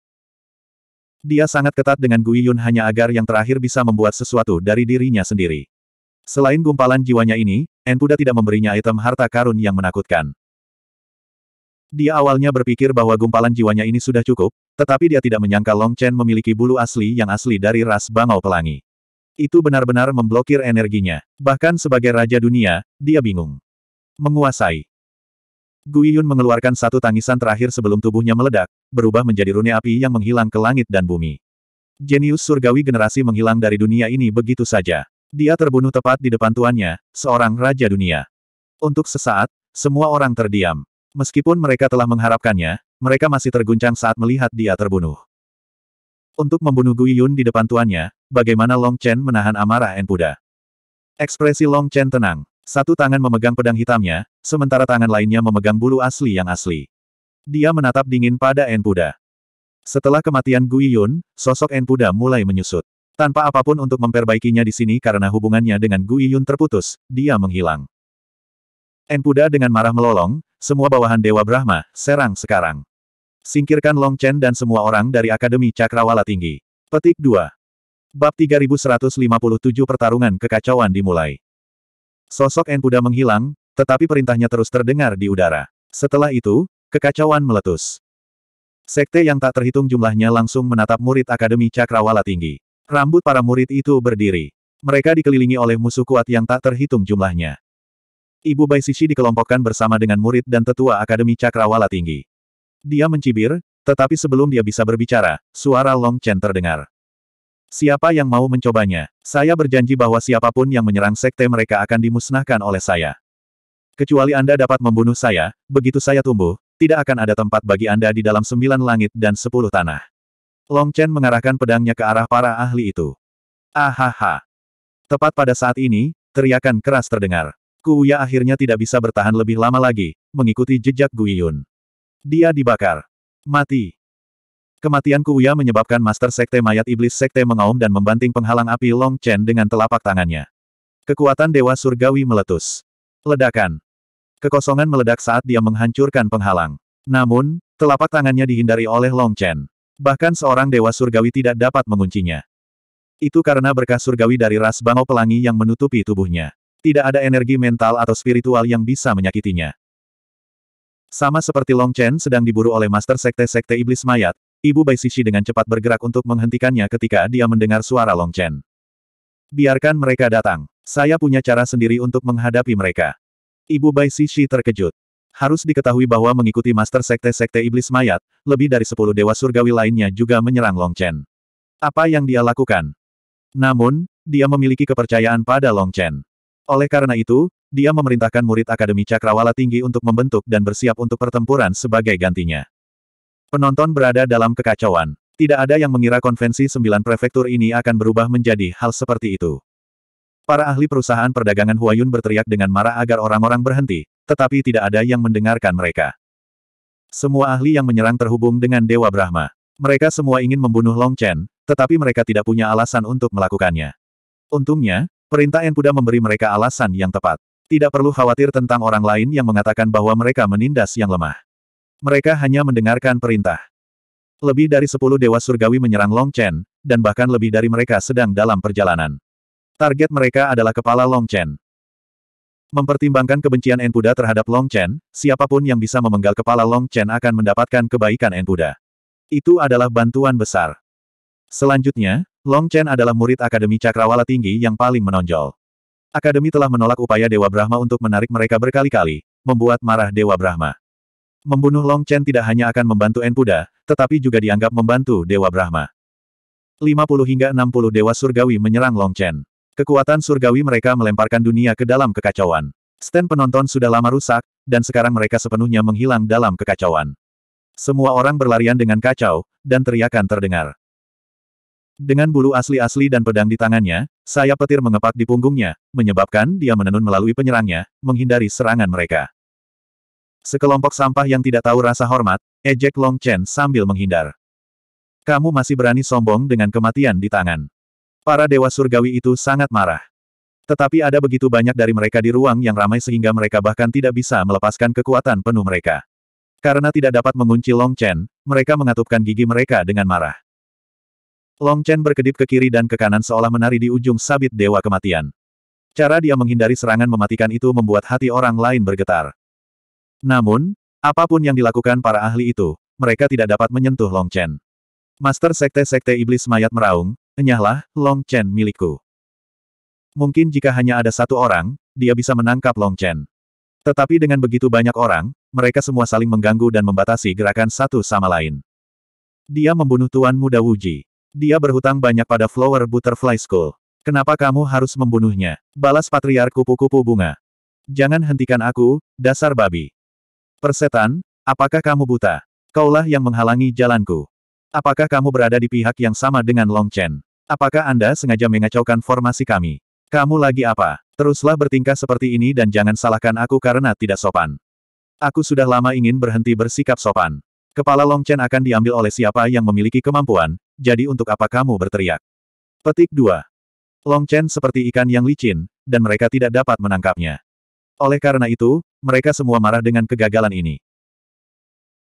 Speaker 1: Dia sangat ketat dengan Gui Yun hanya agar yang terakhir bisa membuat sesuatu dari dirinya sendiri. Selain gumpalan jiwanya ini, Enpuda tidak memberinya item harta karun yang menakutkan. Dia awalnya berpikir bahwa gumpalan jiwanya ini sudah cukup, tetapi dia tidak menyangka Long Chen memiliki bulu asli yang asli dari ras bangau pelangi. Itu benar-benar memblokir energinya. Bahkan sebagai raja dunia, dia bingung. Menguasai. Gui Yun mengeluarkan satu tangisan terakhir sebelum tubuhnya meledak, berubah menjadi rune api yang menghilang ke langit dan bumi. Jenius surgawi generasi menghilang dari dunia ini begitu saja. Dia terbunuh tepat di depan tuannya, seorang raja dunia. Untuk sesaat, semua orang terdiam. Meskipun mereka telah mengharapkannya, mereka masih terguncang saat melihat dia terbunuh. Untuk membunuh Gui Yun di depan tuannya, bagaimana Long Chen menahan amarah Enpuda? Ekspresi Long Chen tenang. Satu tangan memegang pedang hitamnya, sementara tangan lainnya memegang bulu asli yang asli. Dia menatap dingin pada Enpuda. Setelah kematian Gui sosok Enpuda mulai menyusut. Tanpa apapun untuk memperbaikinya di sini karena hubungannya dengan Gui terputus, dia menghilang. Enpuda dengan marah melolong, semua bawahan Dewa Brahma, serang sekarang. Singkirkan Long Chen dan semua orang dari Akademi Cakrawala Tinggi. Petik 2. Bab 3157 Pertarungan Kekacauan dimulai. Sosok N Buddha menghilang, tetapi perintahnya terus terdengar di udara. Setelah itu, kekacauan meletus. Sekte yang tak terhitung jumlahnya langsung menatap murid Akademi Cakrawala Tinggi. Rambut para murid itu berdiri. Mereka dikelilingi oleh musuh kuat yang tak terhitung jumlahnya. Ibu Bai Sisi dikelompokkan bersama dengan murid dan tetua Akademi Cakrawala Tinggi. Dia mencibir, tetapi sebelum dia bisa berbicara, suara Long Chen terdengar. Siapa yang mau mencobanya? Saya berjanji bahwa siapapun yang menyerang sekte mereka akan dimusnahkan oleh saya. Kecuali Anda dapat membunuh saya, begitu saya tumbuh, tidak akan ada tempat bagi Anda di dalam sembilan langit dan sepuluh tanah. Long Chen mengarahkan pedangnya ke arah para ahli itu. Ahaha. Tepat pada saat ini, teriakan keras terdengar. Kuya akhirnya tidak bisa bertahan lebih lama lagi, mengikuti jejak Guiyun. Dia dibakar. Mati. Kematian Kuya menyebabkan Master Sekte Mayat Iblis Sekte mengaum dan membanting penghalang api Long Chen dengan telapak tangannya. Kekuatan Dewa Surgawi meletus. Ledakan. Kekosongan meledak saat dia menghancurkan penghalang. Namun, telapak tangannya dihindari oleh Long Chen. Bahkan seorang Dewa Surgawi tidak dapat menguncinya. Itu karena berkah surgawi dari ras bangau pelangi yang menutupi tubuhnya. Tidak ada energi mental atau spiritual yang bisa menyakitinya. Sama seperti Long Chen sedang diburu oleh Master Sekte Sekte Iblis Mayat, Ibu Bai Sishi dengan cepat bergerak untuk menghentikannya ketika dia mendengar suara Long Chen. Biarkan mereka datang. Saya punya cara sendiri untuk menghadapi mereka. Ibu Bai Sishi terkejut. Harus diketahui bahwa mengikuti master sekte-sekte iblis mayat, lebih dari sepuluh dewa surgawi lainnya juga menyerang Long Chen. Apa yang dia lakukan? Namun, dia memiliki kepercayaan pada Long Chen. Oleh karena itu, dia memerintahkan murid Akademi Cakrawala Tinggi untuk membentuk dan bersiap untuk pertempuran sebagai gantinya. Penonton berada dalam kekacauan. Tidak ada yang mengira konvensi sembilan prefektur ini akan berubah menjadi hal seperti itu. Para ahli perusahaan perdagangan Huayun berteriak dengan marah agar orang-orang berhenti, tetapi tidak ada yang mendengarkan mereka. Semua ahli yang menyerang terhubung dengan Dewa Brahma. Mereka semua ingin membunuh Long Chen, tetapi mereka tidak punya alasan untuk melakukannya. Untungnya, perintah Enpuda memberi mereka alasan yang tepat. Tidak perlu khawatir tentang orang lain yang mengatakan bahwa mereka menindas yang lemah mereka hanya mendengarkan perintah. Lebih dari sepuluh dewa surgawi menyerang Long Chen, dan bahkan lebih dari mereka sedang dalam perjalanan. Target mereka adalah kepala Long Chen. Mempertimbangkan kebencian Enpuda terhadap Long Chen, siapapun yang bisa memenggal kepala Long Chen akan mendapatkan kebaikan Enpuda. Itu adalah bantuan besar. Selanjutnya, Long Chen adalah murid Akademi Cakrawala Tinggi yang paling menonjol. Akademi telah menolak upaya Dewa Brahma untuk menarik mereka berkali-kali, membuat marah Dewa Brahma. Membunuh Long Chen tidak hanya akan membantu Enpuda, tetapi juga dianggap membantu Dewa Brahma. 50 hingga 60 Dewa Surgawi menyerang Long Chen. Kekuatan surgawi mereka melemparkan dunia ke dalam kekacauan. Stand penonton sudah lama rusak, dan sekarang mereka sepenuhnya menghilang dalam kekacauan. Semua orang berlarian dengan kacau, dan teriakan terdengar. Dengan bulu asli-asli dan pedang di tangannya, sayap petir mengepak di punggungnya, menyebabkan dia menenun melalui penyerangnya, menghindari serangan mereka. Sekelompok sampah yang tidak tahu rasa hormat, ejek Long Chen sambil menghindar. Kamu masih berani sombong dengan kematian di tangan. Para dewa surgawi itu sangat marah. Tetapi ada begitu banyak dari mereka di ruang yang ramai sehingga mereka bahkan tidak bisa melepaskan kekuatan penuh mereka. Karena tidak dapat mengunci Long Chen, mereka mengatupkan gigi mereka dengan marah. Long Chen berkedip ke kiri dan ke kanan seolah menari di ujung sabit Dewa Kematian. Cara dia menghindari serangan mematikan itu membuat hati orang lain bergetar. Namun, apapun yang dilakukan para ahli itu, mereka tidak dapat menyentuh Long Chen. Master Sekte-Sekte Iblis Mayat meraung, enyahlah, Long Chen milikku. Mungkin jika hanya ada satu orang, dia bisa menangkap Long Chen. Tetapi dengan begitu banyak orang, mereka semua saling mengganggu dan membatasi gerakan satu sama lain. Dia membunuh Tuan Muda Wuji. Dia berhutang banyak pada Flower Butterfly School. Kenapa kamu harus membunuhnya? Balas Patriark Kupu-Kupu Bunga. Jangan hentikan aku, dasar babi. Persetan, apakah kamu buta? Kaulah yang menghalangi jalanku. Apakah kamu berada di pihak yang sama dengan Long Chen? Apakah Anda sengaja mengacaukan formasi kami? Kamu lagi apa? Teruslah bertingkah seperti ini dan jangan salahkan aku karena tidak sopan. Aku sudah lama ingin berhenti bersikap sopan. Kepala Long Chen akan diambil oleh siapa yang memiliki kemampuan, jadi untuk apa kamu berteriak? Petik 2. Long Chen seperti ikan yang licin, dan mereka tidak dapat menangkapnya. Oleh karena itu, mereka semua marah dengan kegagalan ini.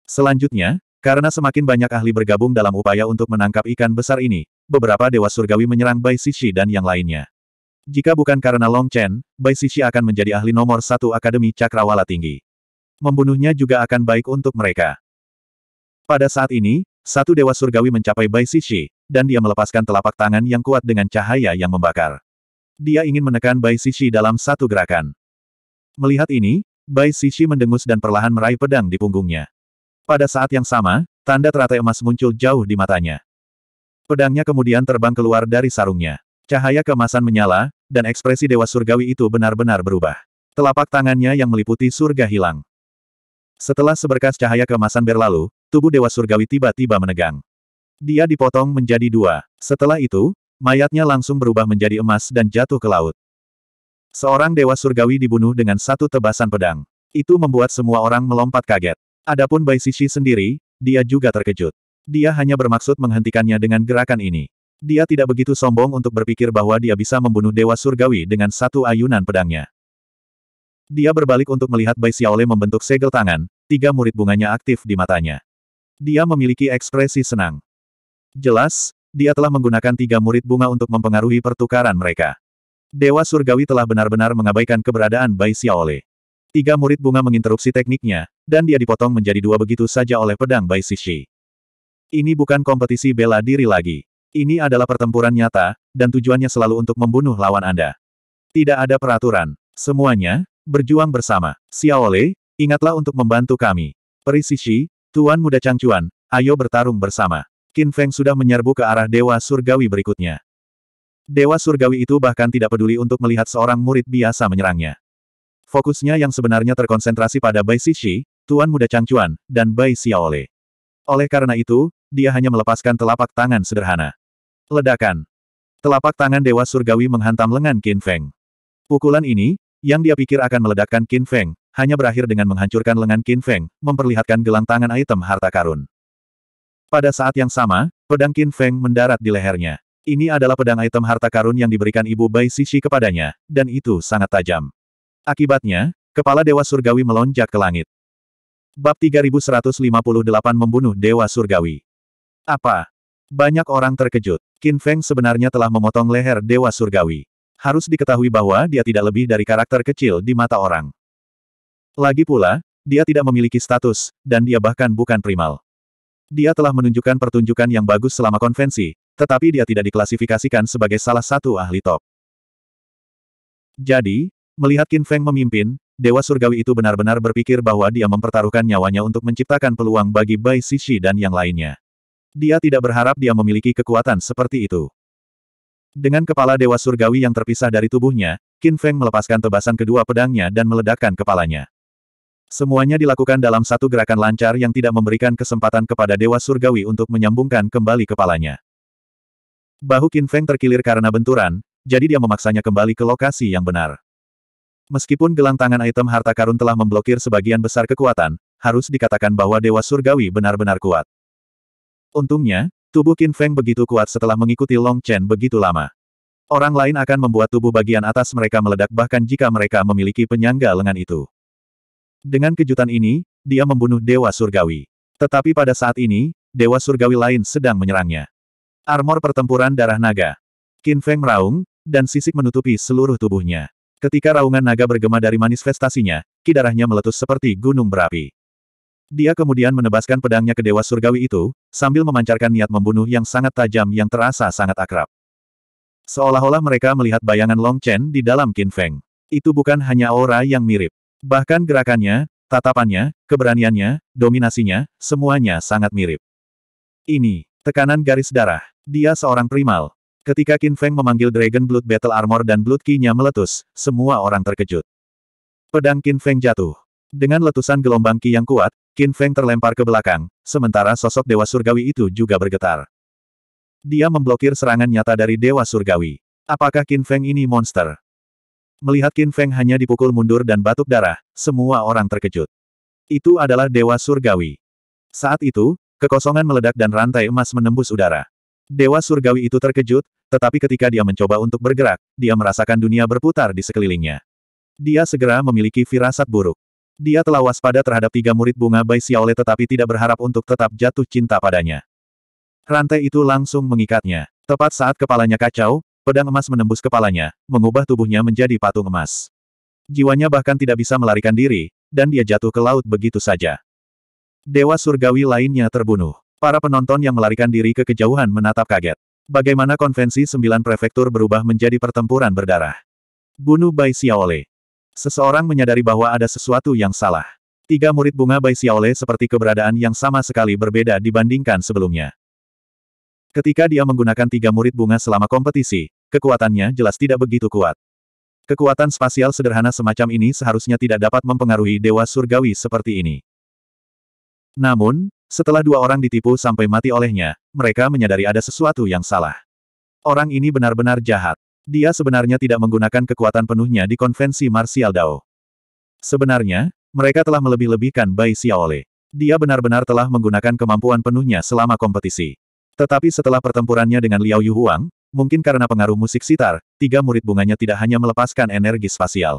Speaker 1: Selanjutnya, karena semakin banyak ahli bergabung dalam upaya untuk menangkap ikan besar ini, beberapa dewa surgawi menyerang Bai Sishi dan yang lainnya. Jika bukan karena Long Chen, Bai Sishi akan menjadi ahli nomor satu Akademi Cakrawala Tinggi. Membunuhnya juga akan baik untuk mereka. Pada saat ini, satu dewa surgawi mencapai Bai Sishi, dan dia melepaskan telapak tangan yang kuat dengan cahaya yang membakar. Dia ingin menekan Bai Sishi dalam satu gerakan. Melihat ini, Bai Sishi mendengus dan perlahan meraih pedang di punggungnya. Pada saat yang sama, tanda teratai emas muncul jauh di matanya. Pedangnya kemudian terbang keluar dari sarungnya. Cahaya kemasan menyala, dan ekspresi Dewa Surgawi itu benar-benar berubah. Telapak tangannya yang meliputi surga hilang. Setelah seberkas cahaya kemasan berlalu, tubuh Dewa Surgawi tiba-tiba menegang. Dia dipotong menjadi dua. Setelah itu, mayatnya langsung berubah menjadi emas dan jatuh ke laut. Seorang dewa surgawi dibunuh dengan satu tebasan pedang. Itu membuat semua orang melompat kaget. Adapun Bai Sishi sendiri, dia juga terkejut. Dia hanya bermaksud menghentikannya dengan gerakan ini. Dia tidak begitu sombong untuk berpikir bahwa dia bisa membunuh dewa surgawi dengan satu ayunan pedangnya. Dia berbalik untuk melihat Bai Xiaole membentuk segel tangan, tiga murid bunganya aktif di matanya. Dia memiliki ekspresi senang. Jelas, dia telah menggunakan tiga murid bunga untuk mempengaruhi pertukaran mereka. Dewa Surgawi telah benar-benar mengabaikan keberadaan Bai Xiaole. Tiga murid bunga menginterupsi tekniknya, dan dia dipotong menjadi dua begitu saja oleh pedang Bai Sixi. Ini bukan kompetisi bela diri lagi. Ini adalah pertempuran nyata, dan tujuannya selalu untuk membunuh lawan Anda. Tidak ada peraturan. Semuanya, berjuang bersama. Xiaole, ingatlah untuk membantu kami. Peri Perisishi, Tuan Muda Changcuan, ayo bertarung bersama. Qin Feng sudah menyerbu ke arah Dewa Surgawi berikutnya. Dewa surgawi itu bahkan tidak peduli untuk melihat seorang murid biasa menyerangnya. Fokusnya yang sebenarnya terkonsentrasi pada Bai Xixi, Tuan Muda Changchuan, dan Bai Xiaole. Oleh karena itu, dia hanya melepaskan telapak tangan sederhana. Ledakan. Telapak tangan Dewa Surgawi menghantam lengan Qin Feng. Pukulan ini, yang dia pikir akan meledakkan Qin Feng, hanya berakhir dengan menghancurkan lengan Qin Feng, memperlihatkan gelang tangan item harta karun. Pada saat yang sama, pedang Qin Feng mendarat di lehernya. Ini adalah pedang item harta karun yang diberikan ibu Bai Sisi kepadanya, dan itu sangat tajam. Akibatnya, kepala Dewa Surgawi melonjak ke langit. Bab 3158 Membunuh Dewa Surgawi Apa? Banyak orang terkejut. Qin Feng sebenarnya telah memotong leher Dewa Surgawi. Harus diketahui bahwa dia tidak lebih dari karakter kecil di mata orang. Lagi pula, dia tidak memiliki status, dan dia bahkan bukan primal. Dia telah menunjukkan pertunjukan yang bagus selama konvensi, tetapi dia tidak diklasifikasikan sebagai salah satu ahli top. Jadi, melihat Qin Feng memimpin, Dewa Surgawi itu benar-benar berpikir bahwa dia mempertaruhkan nyawanya untuk menciptakan peluang bagi Bai Sishi dan yang lainnya. Dia tidak berharap dia memiliki kekuatan seperti itu. Dengan kepala Dewa Surgawi yang terpisah dari tubuhnya, Qin Feng melepaskan tebasan kedua pedangnya dan meledakkan kepalanya. Semuanya dilakukan dalam satu gerakan lancar yang tidak memberikan kesempatan kepada Dewa Surgawi untuk menyambungkan kembali kepalanya. Bahu Qin Feng terkilir karena benturan, jadi dia memaksanya kembali ke lokasi yang benar. Meskipun gelang tangan item harta karun telah memblokir sebagian besar kekuatan, harus dikatakan bahwa Dewa Surgawi benar-benar kuat. Untungnya, tubuh Qin Feng begitu kuat setelah mengikuti Long Chen begitu lama. Orang lain akan membuat tubuh bagian atas mereka meledak bahkan jika mereka memiliki penyangga lengan itu. Dengan kejutan ini, dia membunuh Dewa Surgawi. Tetapi pada saat ini, Dewa Surgawi lain sedang menyerangnya. Armor pertempuran darah naga. Qin Feng meraung, dan sisik menutupi seluruh tubuhnya. Ketika raungan naga bergema dari manifestasinya, darahnya meletus seperti gunung berapi. Dia kemudian menebaskan pedangnya ke dewa surgawi itu, sambil memancarkan niat membunuh yang sangat tajam yang terasa sangat akrab. Seolah-olah mereka melihat bayangan Long Chen di dalam Qin Feng. Itu bukan hanya aura yang mirip. Bahkan gerakannya, tatapannya, keberaniannya, dominasinya, semuanya sangat mirip. Ini, Tekanan garis darah. Dia seorang primal. Ketika Qin Feng memanggil Dragon Blood Battle Armor dan Blood Ki-nya meletus, semua orang terkejut. Pedang Qin Feng jatuh. Dengan letusan gelombang Ki yang kuat, Qin Feng terlempar ke belakang, sementara sosok Dewa Surgawi itu juga bergetar. Dia memblokir serangan nyata dari Dewa Surgawi. Apakah Qin Feng ini monster? Melihat Qin Feng hanya dipukul mundur dan batuk darah, semua orang terkejut. Itu adalah Dewa Surgawi. Saat itu, Kekosongan meledak dan rantai emas menembus udara. Dewa surgawi itu terkejut, tetapi ketika dia mencoba untuk bergerak, dia merasakan dunia berputar di sekelilingnya. Dia segera memiliki firasat buruk. Dia telah waspada terhadap tiga murid bunga Bai Xiaole tetapi tidak berharap untuk tetap jatuh cinta padanya. Rantai itu langsung mengikatnya. Tepat saat kepalanya kacau, pedang emas menembus kepalanya, mengubah tubuhnya menjadi patung emas. Jiwanya bahkan tidak bisa melarikan diri, dan dia jatuh ke laut begitu saja. Dewa surgawi lainnya terbunuh. Para penonton yang melarikan diri ke kejauhan menatap kaget. Bagaimana konvensi sembilan prefektur berubah menjadi pertempuran berdarah? Bunuh Bai Xiaole. Seseorang menyadari bahwa ada sesuatu yang salah. Tiga murid bunga Bai Xiaole seperti keberadaan yang sama sekali berbeda dibandingkan sebelumnya. Ketika dia menggunakan tiga murid bunga selama kompetisi, kekuatannya jelas tidak begitu kuat. Kekuatan spasial sederhana semacam ini seharusnya tidak dapat mempengaruhi dewa surgawi seperti ini. Namun, setelah dua orang ditipu sampai mati olehnya, mereka menyadari ada sesuatu yang salah. Orang ini benar-benar jahat. Dia sebenarnya tidak menggunakan kekuatan penuhnya di konvensi Martial Dao. Sebenarnya, mereka telah melebih-lebihkan Bai Xiaole. Dia benar-benar telah menggunakan kemampuan penuhnya selama kompetisi. Tetapi setelah pertempurannya dengan Liao Yuhuang, mungkin karena pengaruh musik sitar, tiga murid bunganya tidak hanya melepaskan energi spasial.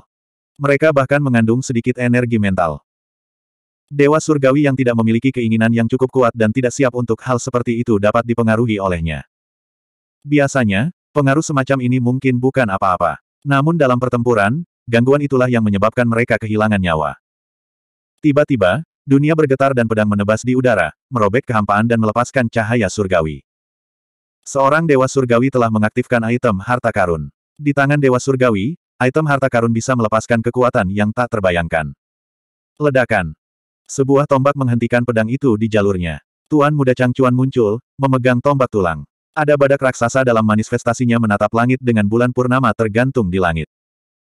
Speaker 1: Mereka bahkan mengandung sedikit energi mental. Dewa surgawi yang tidak memiliki keinginan yang cukup kuat dan tidak siap untuk hal seperti itu dapat dipengaruhi olehnya. Biasanya, pengaruh semacam ini mungkin bukan apa-apa. Namun dalam pertempuran, gangguan itulah yang menyebabkan mereka kehilangan nyawa. Tiba-tiba, dunia bergetar dan pedang menebas di udara, merobek kehampaan dan melepaskan cahaya surgawi. Seorang dewa surgawi telah mengaktifkan item harta karun. Di tangan dewa surgawi, item harta karun bisa melepaskan kekuatan yang tak terbayangkan. Ledakan. Sebuah tombak menghentikan pedang itu di jalurnya. Tuan muda Changchuan muncul, memegang tombak tulang. Ada badak raksasa dalam manifestasinya menatap langit dengan bulan purnama tergantung di langit.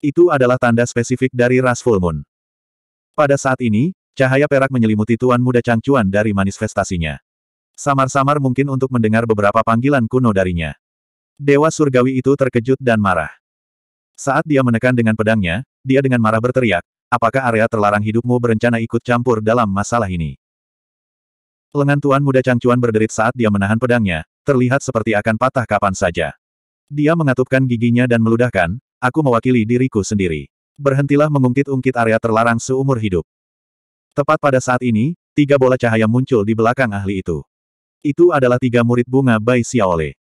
Speaker 1: Itu adalah tanda spesifik dari ras full moon. Pada saat ini, cahaya perak menyelimuti tuan muda Changchuan dari manifestasinya. Samar-samar mungkin untuk mendengar beberapa panggilan kuno darinya. Dewa surgawi itu terkejut dan marah. Saat dia menekan dengan pedangnya, dia dengan marah berteriak, apakah area terlarang hidupmu berencana ikut campur dalam masalah ini? Lengan tuan muda Changcuan berderit saat dia menahan pedangnya, terlihat seperti akan patah kapan saja. Dia mengatupkan giginya dan meludahkan, aku mewakili diriku sendiri. Berhentilah mengungkit-ungkit area terlarang seumur hidup. Tepat pada saat ini, tiga bola cahaya muncul di belakang ahli itu. Itu adalah tiga murid bunga Bai Xiaole.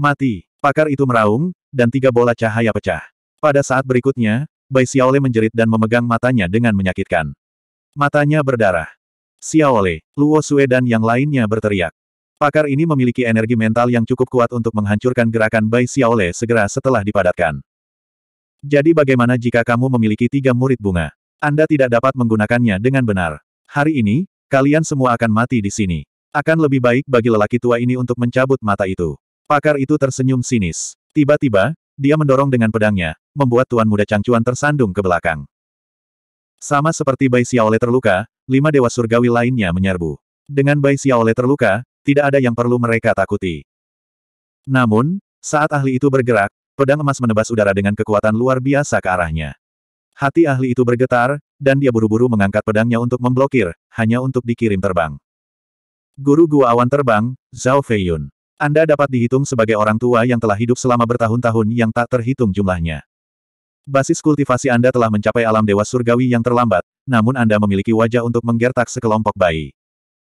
Speaker 1: Mati, pakar itu meraung, dan tiga bola cahaya pecah. Pada saat berikutnya, Bai Xiaole menjerit dan memegang matanya dengan menyakitkan. Matanya berdarah. Xiaole, Luo Sue dan yang lainnya berteriak. Pakar ini memiliki energi mental yang cukup kuat untuk menghancurkan gerakan Bai Xiaole segera setelah dipadatkan. Jadi bagaimana jika kamu memiliki tiga murid bunga? Anda tidak dapat menggunakannya dengan benar. Hari ini, kalian semua akan mati di sini. Akan lebih baik bagi lelaki tua ini untuk mencabut mata itu. Pakar itu tersenyum sinis. Tiba-tiba, dia mendorong dengan pedangnya, membuat tuan muda Changcuan tersandung ke belakang. Sama seperti Bai Xiaole terluka, lima dewa surgawi lainnya menyerbu. Dengan Bai Xiaole terluka, tidak ada yang perlu mereka takuti. Namun, saat ahli itu bergerak, pedang emas menebas udara dengan kekuatan luar biasa ke arahnya. Hati ahli itu bergetar, dan dia buru-buru mengangkat pedangnya untuk memblokir, hanya untuk dikirim terbang. Guru Gua Awan Terbang, Zhao Feiyun. Anda dapat dihitung sebagai orang tua yang telah hidup selama bertahun-tahun yang tak terhitung jumlahnya. Basis kultivasi Anda telah mencapai alam dewa surgawi yang terlambat, namun Anda memiliki wajah untuk menggertak sekelompok bayi.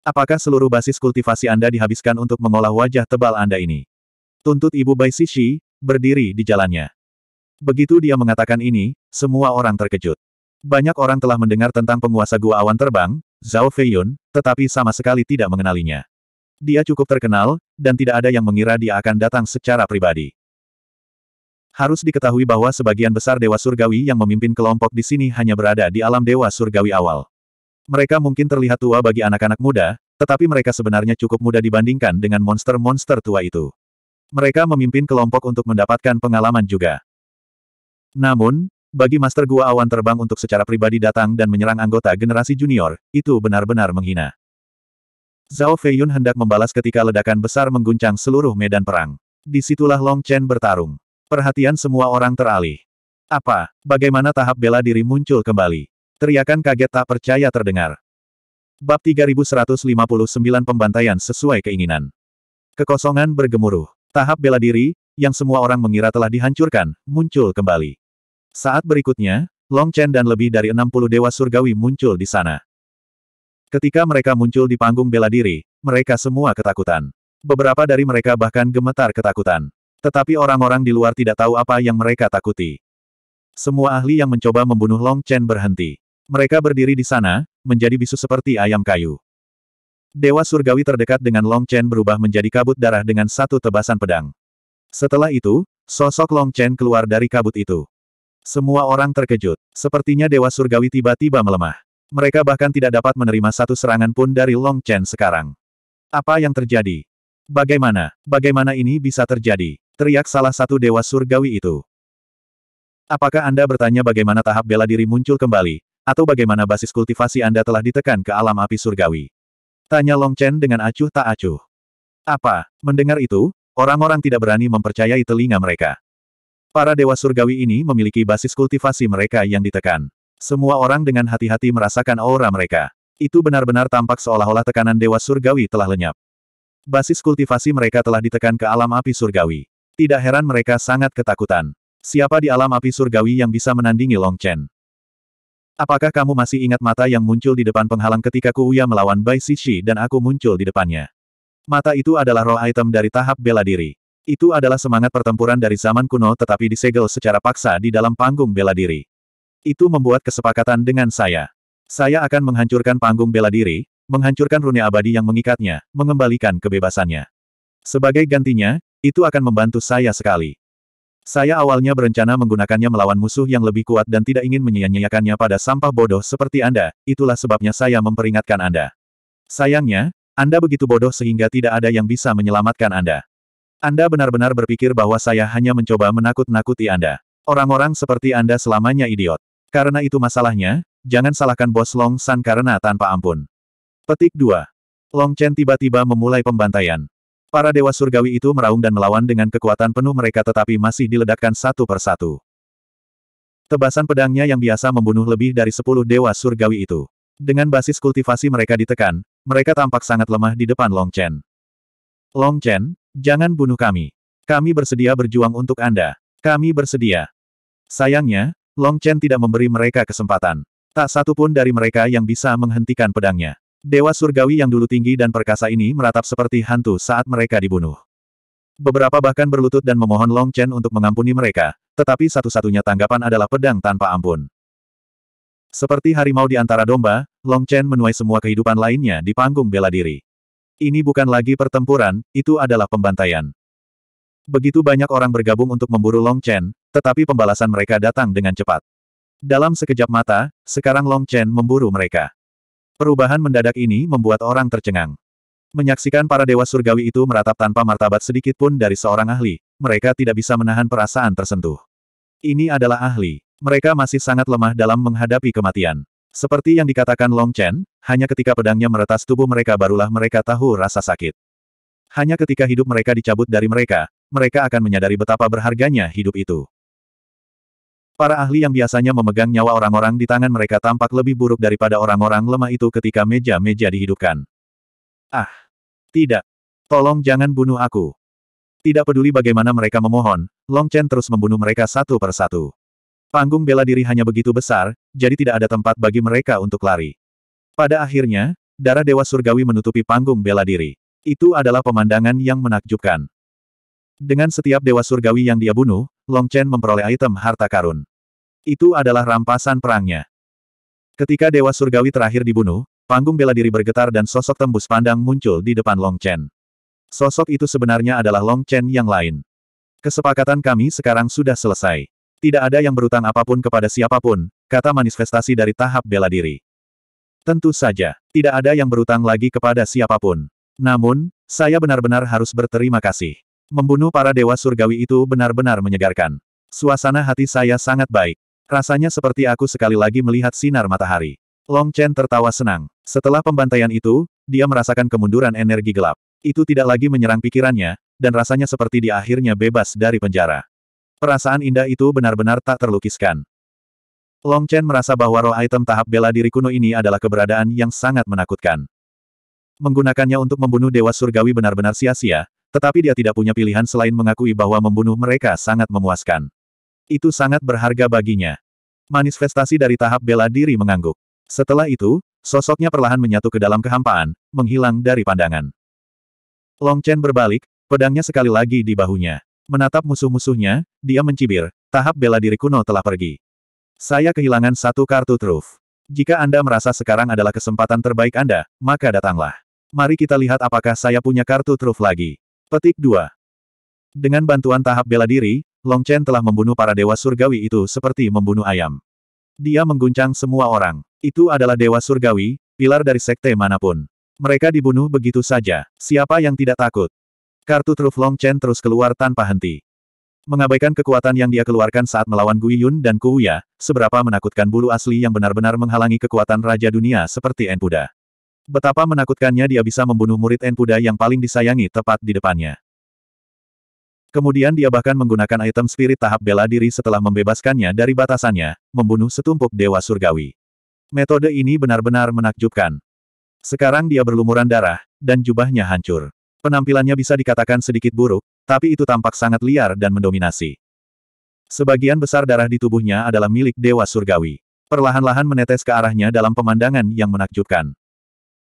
Speaker 1: Apakah seluruh basis kultivasi Anda dihabiskan untuk mengolah wajah tebal Anda ini? Tuntut ibu Bai Sishi, berdiri di jalannya. Begitu dia mengatakan ini, semua orang terkejut. Banyak orang telah mendengar tentang penguasa gua awan terbang, Zhao Feiyun, tetapi sama sekali tidak mengenalinya. Dia cukup terkenal, dan tidak ada yang mengira dia akan datang secara pribadi. Harus diketahui bahwa sebagian besar Dewa Surgawi yang memimpin kelompok di sini hanya berada di alam Dewa Surgawi awal. Mereka mungkin terlihat tua bagi anak-anak muda, tetapi mereka sebenarnya cukup muda dibandingkan dengan monster-monster tua itu. Mereka memimpin kelompok untuk mendapatkan pengalaman juga. Namun, bagi Master Gua Awan Terbang untuk secara pribadi datang dan menyerang anggota generasi junior, itu benar-benar menghina. Zhao Feiyun hendak membalas ketika ledakan besar mengguncang seluruh medan perang. Disitulah Long Chen bertarung. Perhatian semua orang teralih. Apa? Bagaimana tahap bela diri muncul kembali? Teriakan kaget tak percaya terdengar. Bab 3159 Pembantaian sesuai keinginan. Kekosongan bergemuruh. Tahap bela diri, yang semua orang mengira telah dihancurkan, muncul kembali. Saat berikutnya, Long Chen dan lebih dari 60 dewa surgawi muncul di sana. Ketika mereka muncul di panggung bela diri, mereka semua ketakutan. Beberapa dari mereka bahkan gemetar ketakutan. Tetapi orang-orang di luar tidak tahu apa yang mereka takuti. Semua ahli yang mencoba membunuh Long Chen berhenti. Mereka berdiri di sana, menjadi bisu seperti ayam kayu. Dewa surgawi terdekat dengan Long Chen berubah menjadi kabut darah dengan satu tebasan pedang. Setelah itu, sosok Long Chen keluar dari kabut itu. Semua orang terkejut, sepertinya Dewa surgawi tiba-tiba melemah. Mereka bahkan tidak dapat menerima satu serangan pun dari Long Chen sekarang. Apa yang terjadi? Bagaimana, bagaimana ini bisa terjadi? Teriak salah satu dewa surgawi itu. Apakah Anda bertanya bagaimana tahap bela diri muncul kembali, atau bagaimana basis kultivasi Anda telah ditekan ke alam api surgawi? Tanya Long Chen dengan acuh tak acuh. Apa, mendengar itu, orang-orang tidak berani mempercayai telinga mereka. Para dewa surgawi ini memiliki basis kultivasi mereka yang ditekan. Semua orang dengan hati-hati merasakan aura mereka. Itu benar-benar tampak seolah-olah tekanan Dewa Surgawi telah lenyap. Basis kultivasi mereka telah ditekan ke alam api surgawi. Tidak heran mereka sangat ketakutan. Siapa di alam api surgawi yang bisa menandingi Long Chen? Apakah kamu masih ingat mata yang muncul di depan penghalang ketika Kuya melawan Bai Sishi dan aku muncul di depannya? Mata itu adalah roh item dari tahap bela diri. Itu adalah semangat pertempuran dari zaman kuno tetapi disegel secara paksa di dalam panggung bela diri. Itu membuat kesepakatan dengan saya. Saya akan menghancurkan panggung bela diri, menghancurkan rune abadi yang mengikatnya, mengembalikan kebebasannya. Sebagai gantinya, itu akan membantu saya sekali. Saya awalnya berencana menggunakannya melawan musuh yang lebih kuat dan tidak ingin menyia-nyiakannya pada sampah bodoh seperti Anda, itulah sebabnya saya memperingatkan Anda. Sayangnya, Anda begitu bodoh sehingga tidak ada yang bisa menyelamatkan Anda. Anda benar-benar berpikir bahwa saya hanya mencoba menakut-nakuti Anda. Orang-orang seperti Anda selamanya idiot. Karena itu masalahnya, jangan salahkan bos Long San karena tanpa ampun. Petik 2. Long Chen tiba-tiba memulai pembantaian. Para dewa surgawi itu meraung dan melawan dengan kekuatan penuh mereka tetapi masih diledakkan satu persatu. Tebasan pedangnya yang biasa membunuh lebih dari sepuluh dewa surgawi itu. Dengan basis kultivasi mereka ditekan, mereka tampak sangat lemah di depan Long Chen. Long Chen, jangan bunuh kami. Kami bersedia berjuang untuk Anda. Kami bersedia. Sayangnya, Long Chen tidak memberi mereka kesempatan. Tak satu pun dari mereka yang bisa menghentikan pedangnya. Dewa surgawi yang dulu tinggi dan perkasa ini meratap seperti hantu saat mereka dibunuh. Beberapa bahkan berlutut dan memohon Long Chen untuk mengampuni mereka, tetapi satu-satunya tanggapan adalah pedang tanpa ampun. Seperti harimau di antara domba, Long Chen menuai semua kehidupan lainnya di panggung bela diri. Ini bukan lagi pertempuran, itu adalah pembantaian. Begitu banyak orang bergabung untuk memburu Long Chen, tetapi pembalasan mereka datang dengan cepat. Dalam sekejap mata, sekarang Long Chen memburu mereka. Perubahan mendadak ini membuat orang tercengang. Menyaksikan para dewa surgawi itu meratap tanpa martabat sedikit pun dari seorang ahli, mereka tidak bisa menahan perasaan tersentuh. Ini adalah ahli. Mereka masih sangat lemah dalam menghadapi kematian. Seperti yang dikatakan Long Chen, hanya ketika pedangnya meretas tubuh mereka barulah mereka tahu rasa sakit. Hanya ketika hidup mereka dicabut dari mereka, mereka akan menyadari betapa berharganya hidup itu. Para ahli yang biasanya memegang nyawa orang-orang di tangan mereka tampak lebih buruk daripada orang-orang lemah itu ketika meja-meja dihidupkan. Ah! Tidak! Tolong jangan bunuh aku! Tidak peduli bagaimana mereka memohon, Long Chen terus membunuh mereka satu per satu. Panggung bela diri hanya begitu besar, jadi tidak ada tempat bagi mereka untuk lari. Pada akhirnya, darah Dewa Surgawi menutupi panggung bela diri. Itu adalah pemandangan yang menakjubkan. Dengan setiap dewa surgawi yang dia bunuh, Long Chen memperoleh item harta karun. Itu adalah rampasan perangnya. Ketika dewa surgawi terakhir dibunuh, panggung bela diri bergetar dan sosok tembus pandang muncul di depan Long Chen. Sosok itu sebenarnya adalah Long Chen yang lain. Kesepakatan kami sekarang sudah selesai. Tidak ada yang berutang apapun kepada siapapun, kata manifestasi dari tahap bela diri. Tentu saja, tidak ada yang berutang lagi kepada siapapun. Namun, saya benar-benar harus berterima kasih. Membunuh para dewa surgawi itu benar-benar menyegarkan. Suasana hati saya sangat baik. Rasanya seperti aku sekali lagi melihat sinar matahari. Long Chen tertawa senang. Setelah pembantaian itu, dia merasakan kemunduran energi gelap. Itu tidak lagi menyerang pikirannya, dan rasanya seperti di akhirnya bebas dari penjara. Perasaan indah itu benar-benar tak terlukiskan. Long Chen merasa bahwa roh item tahap bela diri kuno ini adalah keberadaan yang sangat menakutkan. Menggunakannya untuk membunuh Dewa Surgawi benar-benar sia-sia, tetapi dia tidak punya pilihan selain mengakui bahwa membunuh mereka sangat memuaskan. Itu sangat berharga baginya. Manifestasi dari tahap bela diri mengangguk. Setelah itu, sosoknya perlahan menyatu ke dalam kehampaan, menghilang dari pandangan. Long Chen berbalik, pedangnya sekali lagi di bahunya. Menatap musuh-musuhnya, dia mencibir, tahap bela diri kuno telah pergi. Saya kehilangan satu kartu truf. Jika Anda merasa sekarang adalah kesempatan terbaik Anda, maka datanglah. Mari kita lihat apakah saya punya kartu truf lagi. Petik 2. Dengan bantuan tahap bela diri, Long Chen telah membunuh para dewa surgawi itu seperti membunuh ayam. Dia mengguncang semua orang. Itu adalah dewa surgawi, pilar dari sekte manapun. Mereka dibunuh begitu saja. Siapa yang tidak takut? Kartu truf Long Chen terus keluar tanpa henti. Mengabaikan kekuatan yang dia keluarkan saat melawan Gui Yun dan Kuya, seberapa menakutkan bulu asli yang benar-benar menghalangi kekuatan Raja Dunia seperti Enpuda. Betapa menakutkannya dia bisa membunuh murid Enpuda yang paling disayangi tepat di depannya. Kemudian dia bahkan menggunakan item spirit tahap bela diri setelah membebaskannya dari batasannya, membunuh setumpuk dewa surgawi. Metode ini benar-benar menakjubkan. Sekarang dia berlumuran darah, dan jubahnya hancur. Penampilannya bisa dikatakan sedikit buruk, tapi itu tampak sangat liar dan mendominasi. Sebagian besar darah di tubuhnya adalah milik dewa surgawi. Perlahan-lahan menetes ke arahnya dalam pemandangan yang menakjubkan.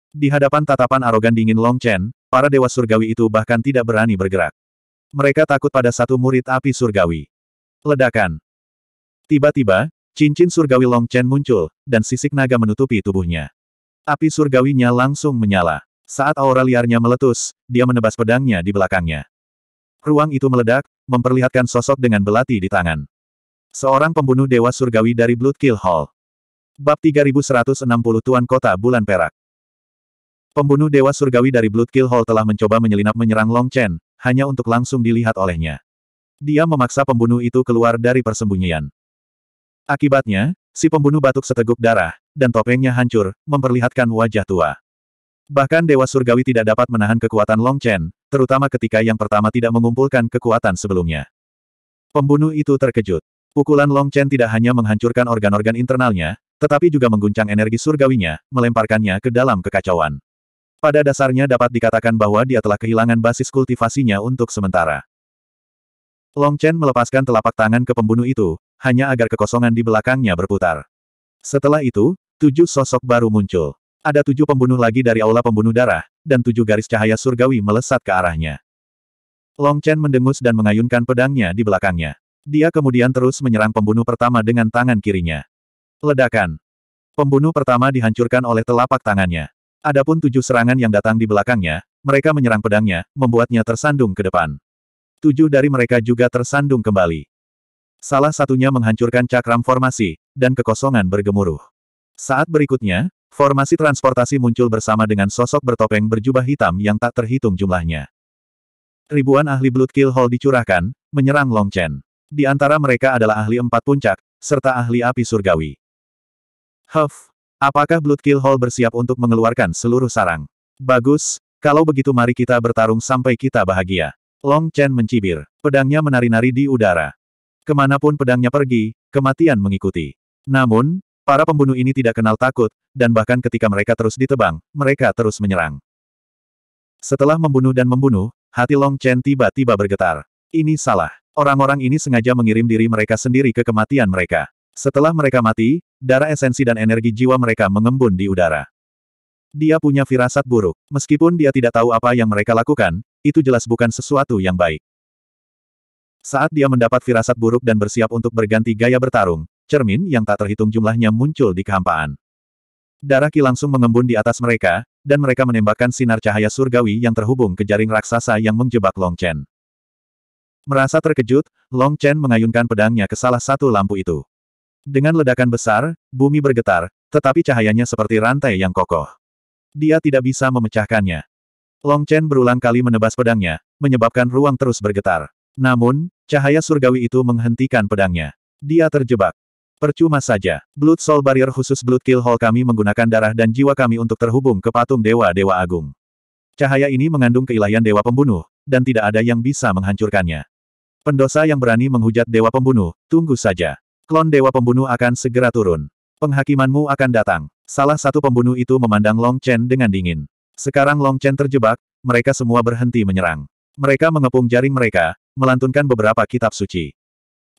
Speaker 1: Di hadapan tatapan arogan dingin Long Chen, para dewa surgawi itu bahkan tidak berani bergerak. Mereka takut pada satu murid api surgawi. Ledakan. Tiba-tiba, cincin surgawi Long Chen muncul, dan sisik naga menutupi tubuhnya. Api surgawinya langsung menyala. Saat aura liarnya meletus, dia menebas pedangnya di belakangnya. Ruang itu meledak, memperlihatkan sosok dengan belati di tangan. Seorang pembunuh dewa surgawi dari Blood Kill Hall. Bab 3160 Tuan Kota Bulan Perak. Pembunuh Dewa Surgawi dari Bloodkill Hall telah mencoba menyelinap menyerang Long Chen, hanya untuk langsung dilihat olehnya. Dia memaksa pembunuh itu keluar dari persembunyian. Akibatnya, si pembunuh batuk seteguk darah, dan topengnya hancur, memperlihatkan wajah tua. Bahkan Dewa Surgawi tidak dapat menahan kekuatan Long Chen, terutama ketika yang pertama tidak mengumpulkan kekuatan sebelumnya. Pembunuh itu terkejut. Pukulan Long Chen tidak hanya menghancurkan organ-organ internalnya, tetapi juga mengguncang energi surgawinya, melemparkannya ke dalam kekacauan. Pada dasarnya dapat dikatakan bahwa dia telah kehilangan basis kultivasinya untuk sementara. Long Chen melepaskan telapak tangan ke pembunuh itu, hanya agar kekosongan di belakangnya berputar. Setelah itu, tujuh sosok baru muncul. Ada tujuh pembunuh lagi dari aula pembunuh darah, dan tujuh garis cahaya surgawi melesat ke arahnya. Long Chen mendengus dan mengayunkan pedangnya di belakangnya. Dia kemudian terus menyerang pembunuh pertama dengan tangan kirinya. Ledakan. Pembunuh pertama dihancurkan oleh telapak tangannya. Adapun tujuh serangan yang datang di belakangnya, mereka menyerang pedangnya, membuatnya tersandung ke depan. Tujuh dari mereka juga tersandung kembali. Salah satunya menghancurkan cakram formasi, dan kekosongan bergemuruh. Saat berikutnya, formasi transportasi muncul bersama dengan sosok bertopeng berjubah hitam yang tak terhitung jumlahnya. Ribuan ahli Blood Kill Hall dicurahkan, menyerang Long Chen. Di antara mereka adalah ahli empat puncak, serta ahli api surgawi. Huff, Apakah Blood Kill Hall bersiap untuk mengeluarkan seluruh sarang? Bagus, kalau begitu mari kita bertarung sampai kita bahagia. Long Chen mencibir. Pedangnya menari-nari di udara. Kemanapun pedangnya pergi, kematian mengikuti. Namun, para pembunuh ini tidak kenal takut, dan bahkan ketika mereka terus ditebang, mereka terus menyerang. Setelah membunuh dan membunuh, hati Long Chen tiba-tiba bergetar. Ini salah. Orang-orang ini sengaja mengirim diri mereka sendiri ke kematian mereka. Setelah mereka mati, Darah esensi dan energi jiwa mereka mengembun di udara. Dia punya firasat buruk. Meskipun dia tidak tahu apa yang mereka lakukan, itu jelas bukan sesuatu yang baik. Saat dia mendapat firasat buruk dan bersiap untuk berganti gaya bertarung, cermin yang tak terhitung jumlahnya muncul di kehampaan. Darah Ki langsung mengembun di atas mereka, dan mereka menembakkan sinar cahaya surgawi yang terhubung ke jaring raksasa yang menjebak Long Chen. Merasa terkejut, Long Chen mengayunkan pedangnya ke salah satu lampu itu. Dengan ledakan besar, bumi bergetar, tetapi cahayanya seperti rantai yang kokoh. Dia tidak bisa memecahkannya. Long Chen berulang kali menebas pedangnya, menyebabkan ruang terus bergetar. Namun, cahaya surgawi itu menghentikan pedangnya. Dia terjebak. Percuma saja. Blood Soul Barrier khusus Blood Kill Hall kami menggunakan darah dan jiwa kami untuk terhubung ke patung Dewa-Dewa Agung. Cahaya ini mengandung keilahian Dewa Pembunuh, dan tidak ada yang bisa menghancurkannya. Pendosa yang berani menghujat Dewa Pembunuh, tunggu saja. Klon Dewa Pembunuh akan segera turun. Penghakimanmu akan datang. Salah satu pembunuh itu memandang Long Chen dengan dingin. Sekarang Long Chen terjebak, mereka semua berhenti menyerang. Mereka mengepung jaring mereka, melantunkan beberapa kitab suci.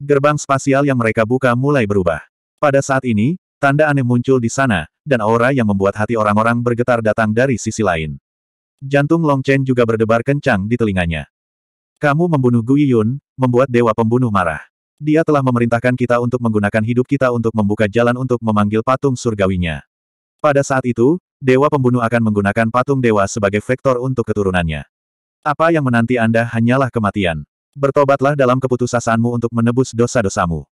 Speaker 1: Gerbang spasial yang mereka buka mulai berubah. Pada saat ini, tanda aneh muncul di sana, dan aura yang membuat hati orang-orang bergetar datang dari sisi lain. Jantung Long Chen juga berdebar kencang di telinganya. Kamu membunuh Gui Yun, membuat Dewa Pembunuh marah. Dia telah memerintahkan kita untuk menggunakan hidup kita untuk membuka jalan untuk memanggil patung surgawinya. Pada saat itu, Dewa Pembunuh akan menggunakan patung dewa sebagai vektor untuk keturunannya. Apa yang menanti Anda hanyalah kematian. Bertobatlah dalam keputusasaanmu untuk menebus dosa-dosamu.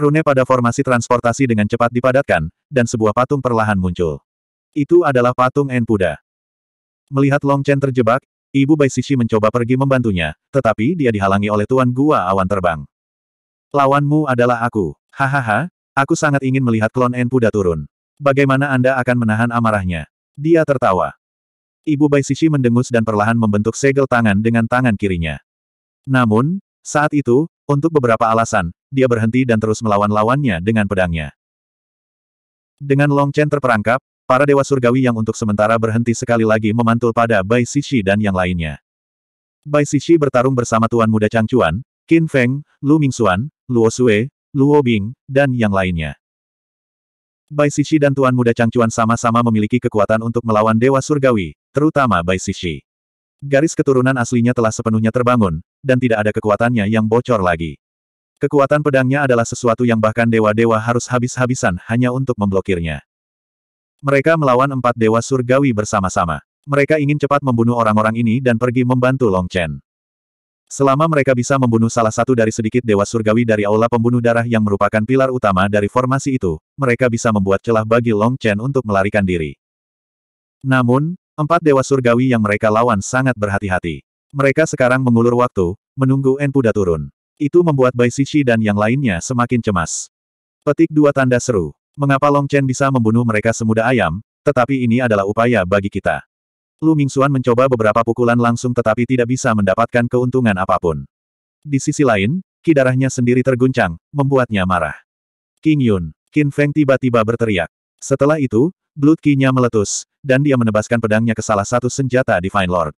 Speaker 1: Rune pada formasi transportasi dengan cepat dipadatkan, dan sebuah patung perlahan muncul. Itu adalah patung Enpuda. Melihat Long Chen terjebak, Ibu Bai Sishi mencoba pergi membantunya, tetapi dia dihalangi oleh Tuan Gua Awan Terbang. Lawanmu adalah aku. Hahaha, aku sangat ingin melihat klon Enpuda turun. Bagaimana Anda akan menahan amarahnya? Dia tertawa. Ibu Bai Sisi mendengus dan perlahan membentuk segel tangan dengan tangan kirinya. Namun, saat itu, untuk beberapa alasan, dia berhenti dan terus melawan lawannya dengan pedangnya. Dengan Long Chen terperangkap, para dewa surgawi yang untuk sementara berhenti sekali lagi memantul pada Bai Sisi dan yang lainnya. Bai Sisi bertarung bersama Tuan Muda Changchuan, Qin Feng, Lu Mingxuan, Luo Sue, Luo Bing, dan yang lainnya. Bai Sishi dan Tuan Muda Changchuan sama-sama memiliki kekuatan untuk melawan Dewa Surgawi, terutama Bai Sishi. Garis keturunan aslinya telah sepenuhnya terbangun, dan tidak ada kekuatannya yang bocor lagi. Kekuatan pedangnya adalah sesuatu yang bahkan dewa-dewa harus habis-habisan hanya untuk memblokirnya. Mereka melawan empat dewa surgawi bersama-sama. Mereka ingin cepat membunuh orang-orang ini dan pergi membantu Long Chen. Selama mereka bisa membunuh salah satu dari sedikit dewa surgawi dari aula pembunuh darah yang merupakan pilar utama dari formasi itu, mereka bisa membuat celah bagi Long Chen untuk melarikan diri. Namun, empat dewa surgawi yang mereka lawan sangat berhati-hati. Mereka sekarang mengulur waktu, menunggu Enpuda turun. Itu membuat Bai Shishi dan yang lainnya semakin cemas. Petik dua tanda seru. Mengapa Long Chen bisa membunuh mereka semudah ayam, tetapi ini adalah upaya bagi kita. Lu Mingxuan mencoba beberapa pukulan langsung tetapi tidak bisa mendapatkan keuntungan apapun. Di sisi lain, kidarahnya sendiri terguncang, membuatnya marah. King Yun, Qin Feng tiba-tiba berteriak. Setelah itu, Blood Ki-nya meletus, dan dia menebaskan pedangnya ke salah satu senjata Divine Lord.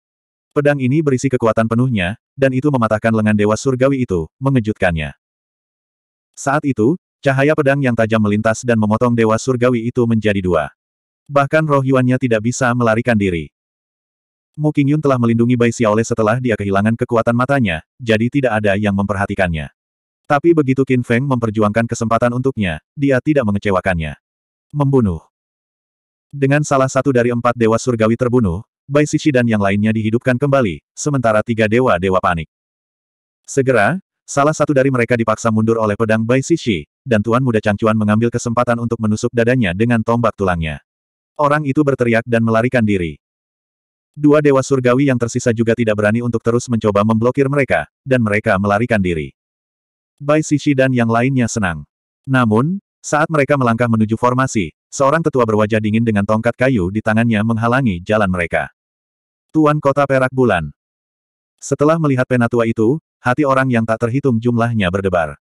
Speaker 1: Pedang ini berisi kekuatan penuhnya, dan itu mematahkan lengan Dewa Surgawi itu, mengejutkannya. Saat itu, cahaya pedang yang tajam melintas dan memotong Dewa Surgawi itu menjadi dua. Bahkan roh Yuan-nya tidak bisa melarikan diri. Muking Qingyun telah melindungi Bai Xiaole setelah dia kehilangan kekuatan matanya, jadi tidak ada yang memperhatikannya. Tapi begitu Qin Feng memperjuangkan kesempatan untuknya, dia tidak mengecewakannya. Membunuh. Dengan salah satu dari empat dewa surgawi terbunuh, Bai Sisi dan yang lainnya dihidupkan kembali, sementara tiga dewa-dewa panik. Segera, salah satu dari mereka dipaksa mundur oleh pedang Bai Sisi, dan Tuan Muda Changchuan mengambil kesempatan untuk menusuk dadanya dengan tombak tulangnya. Orang itu berteriak dan melarikan diri. Dua dewa surgawi yang tersisa juga tidak berani untuk terus mencoba memblokir mereka, dan mereka melarikan diri. Bai Sishi dan yang lainnya senang. Namun, saat mereka melangkah menuju formasi, seorang tetua berwajah dingin dengan tongkat kayu di tangannya menghalangi jalan mereka. Tuan Kota Perak Bulan. Setelah melihat penatua itu, hati orang yang tak terhitung jumlahnya berdebar.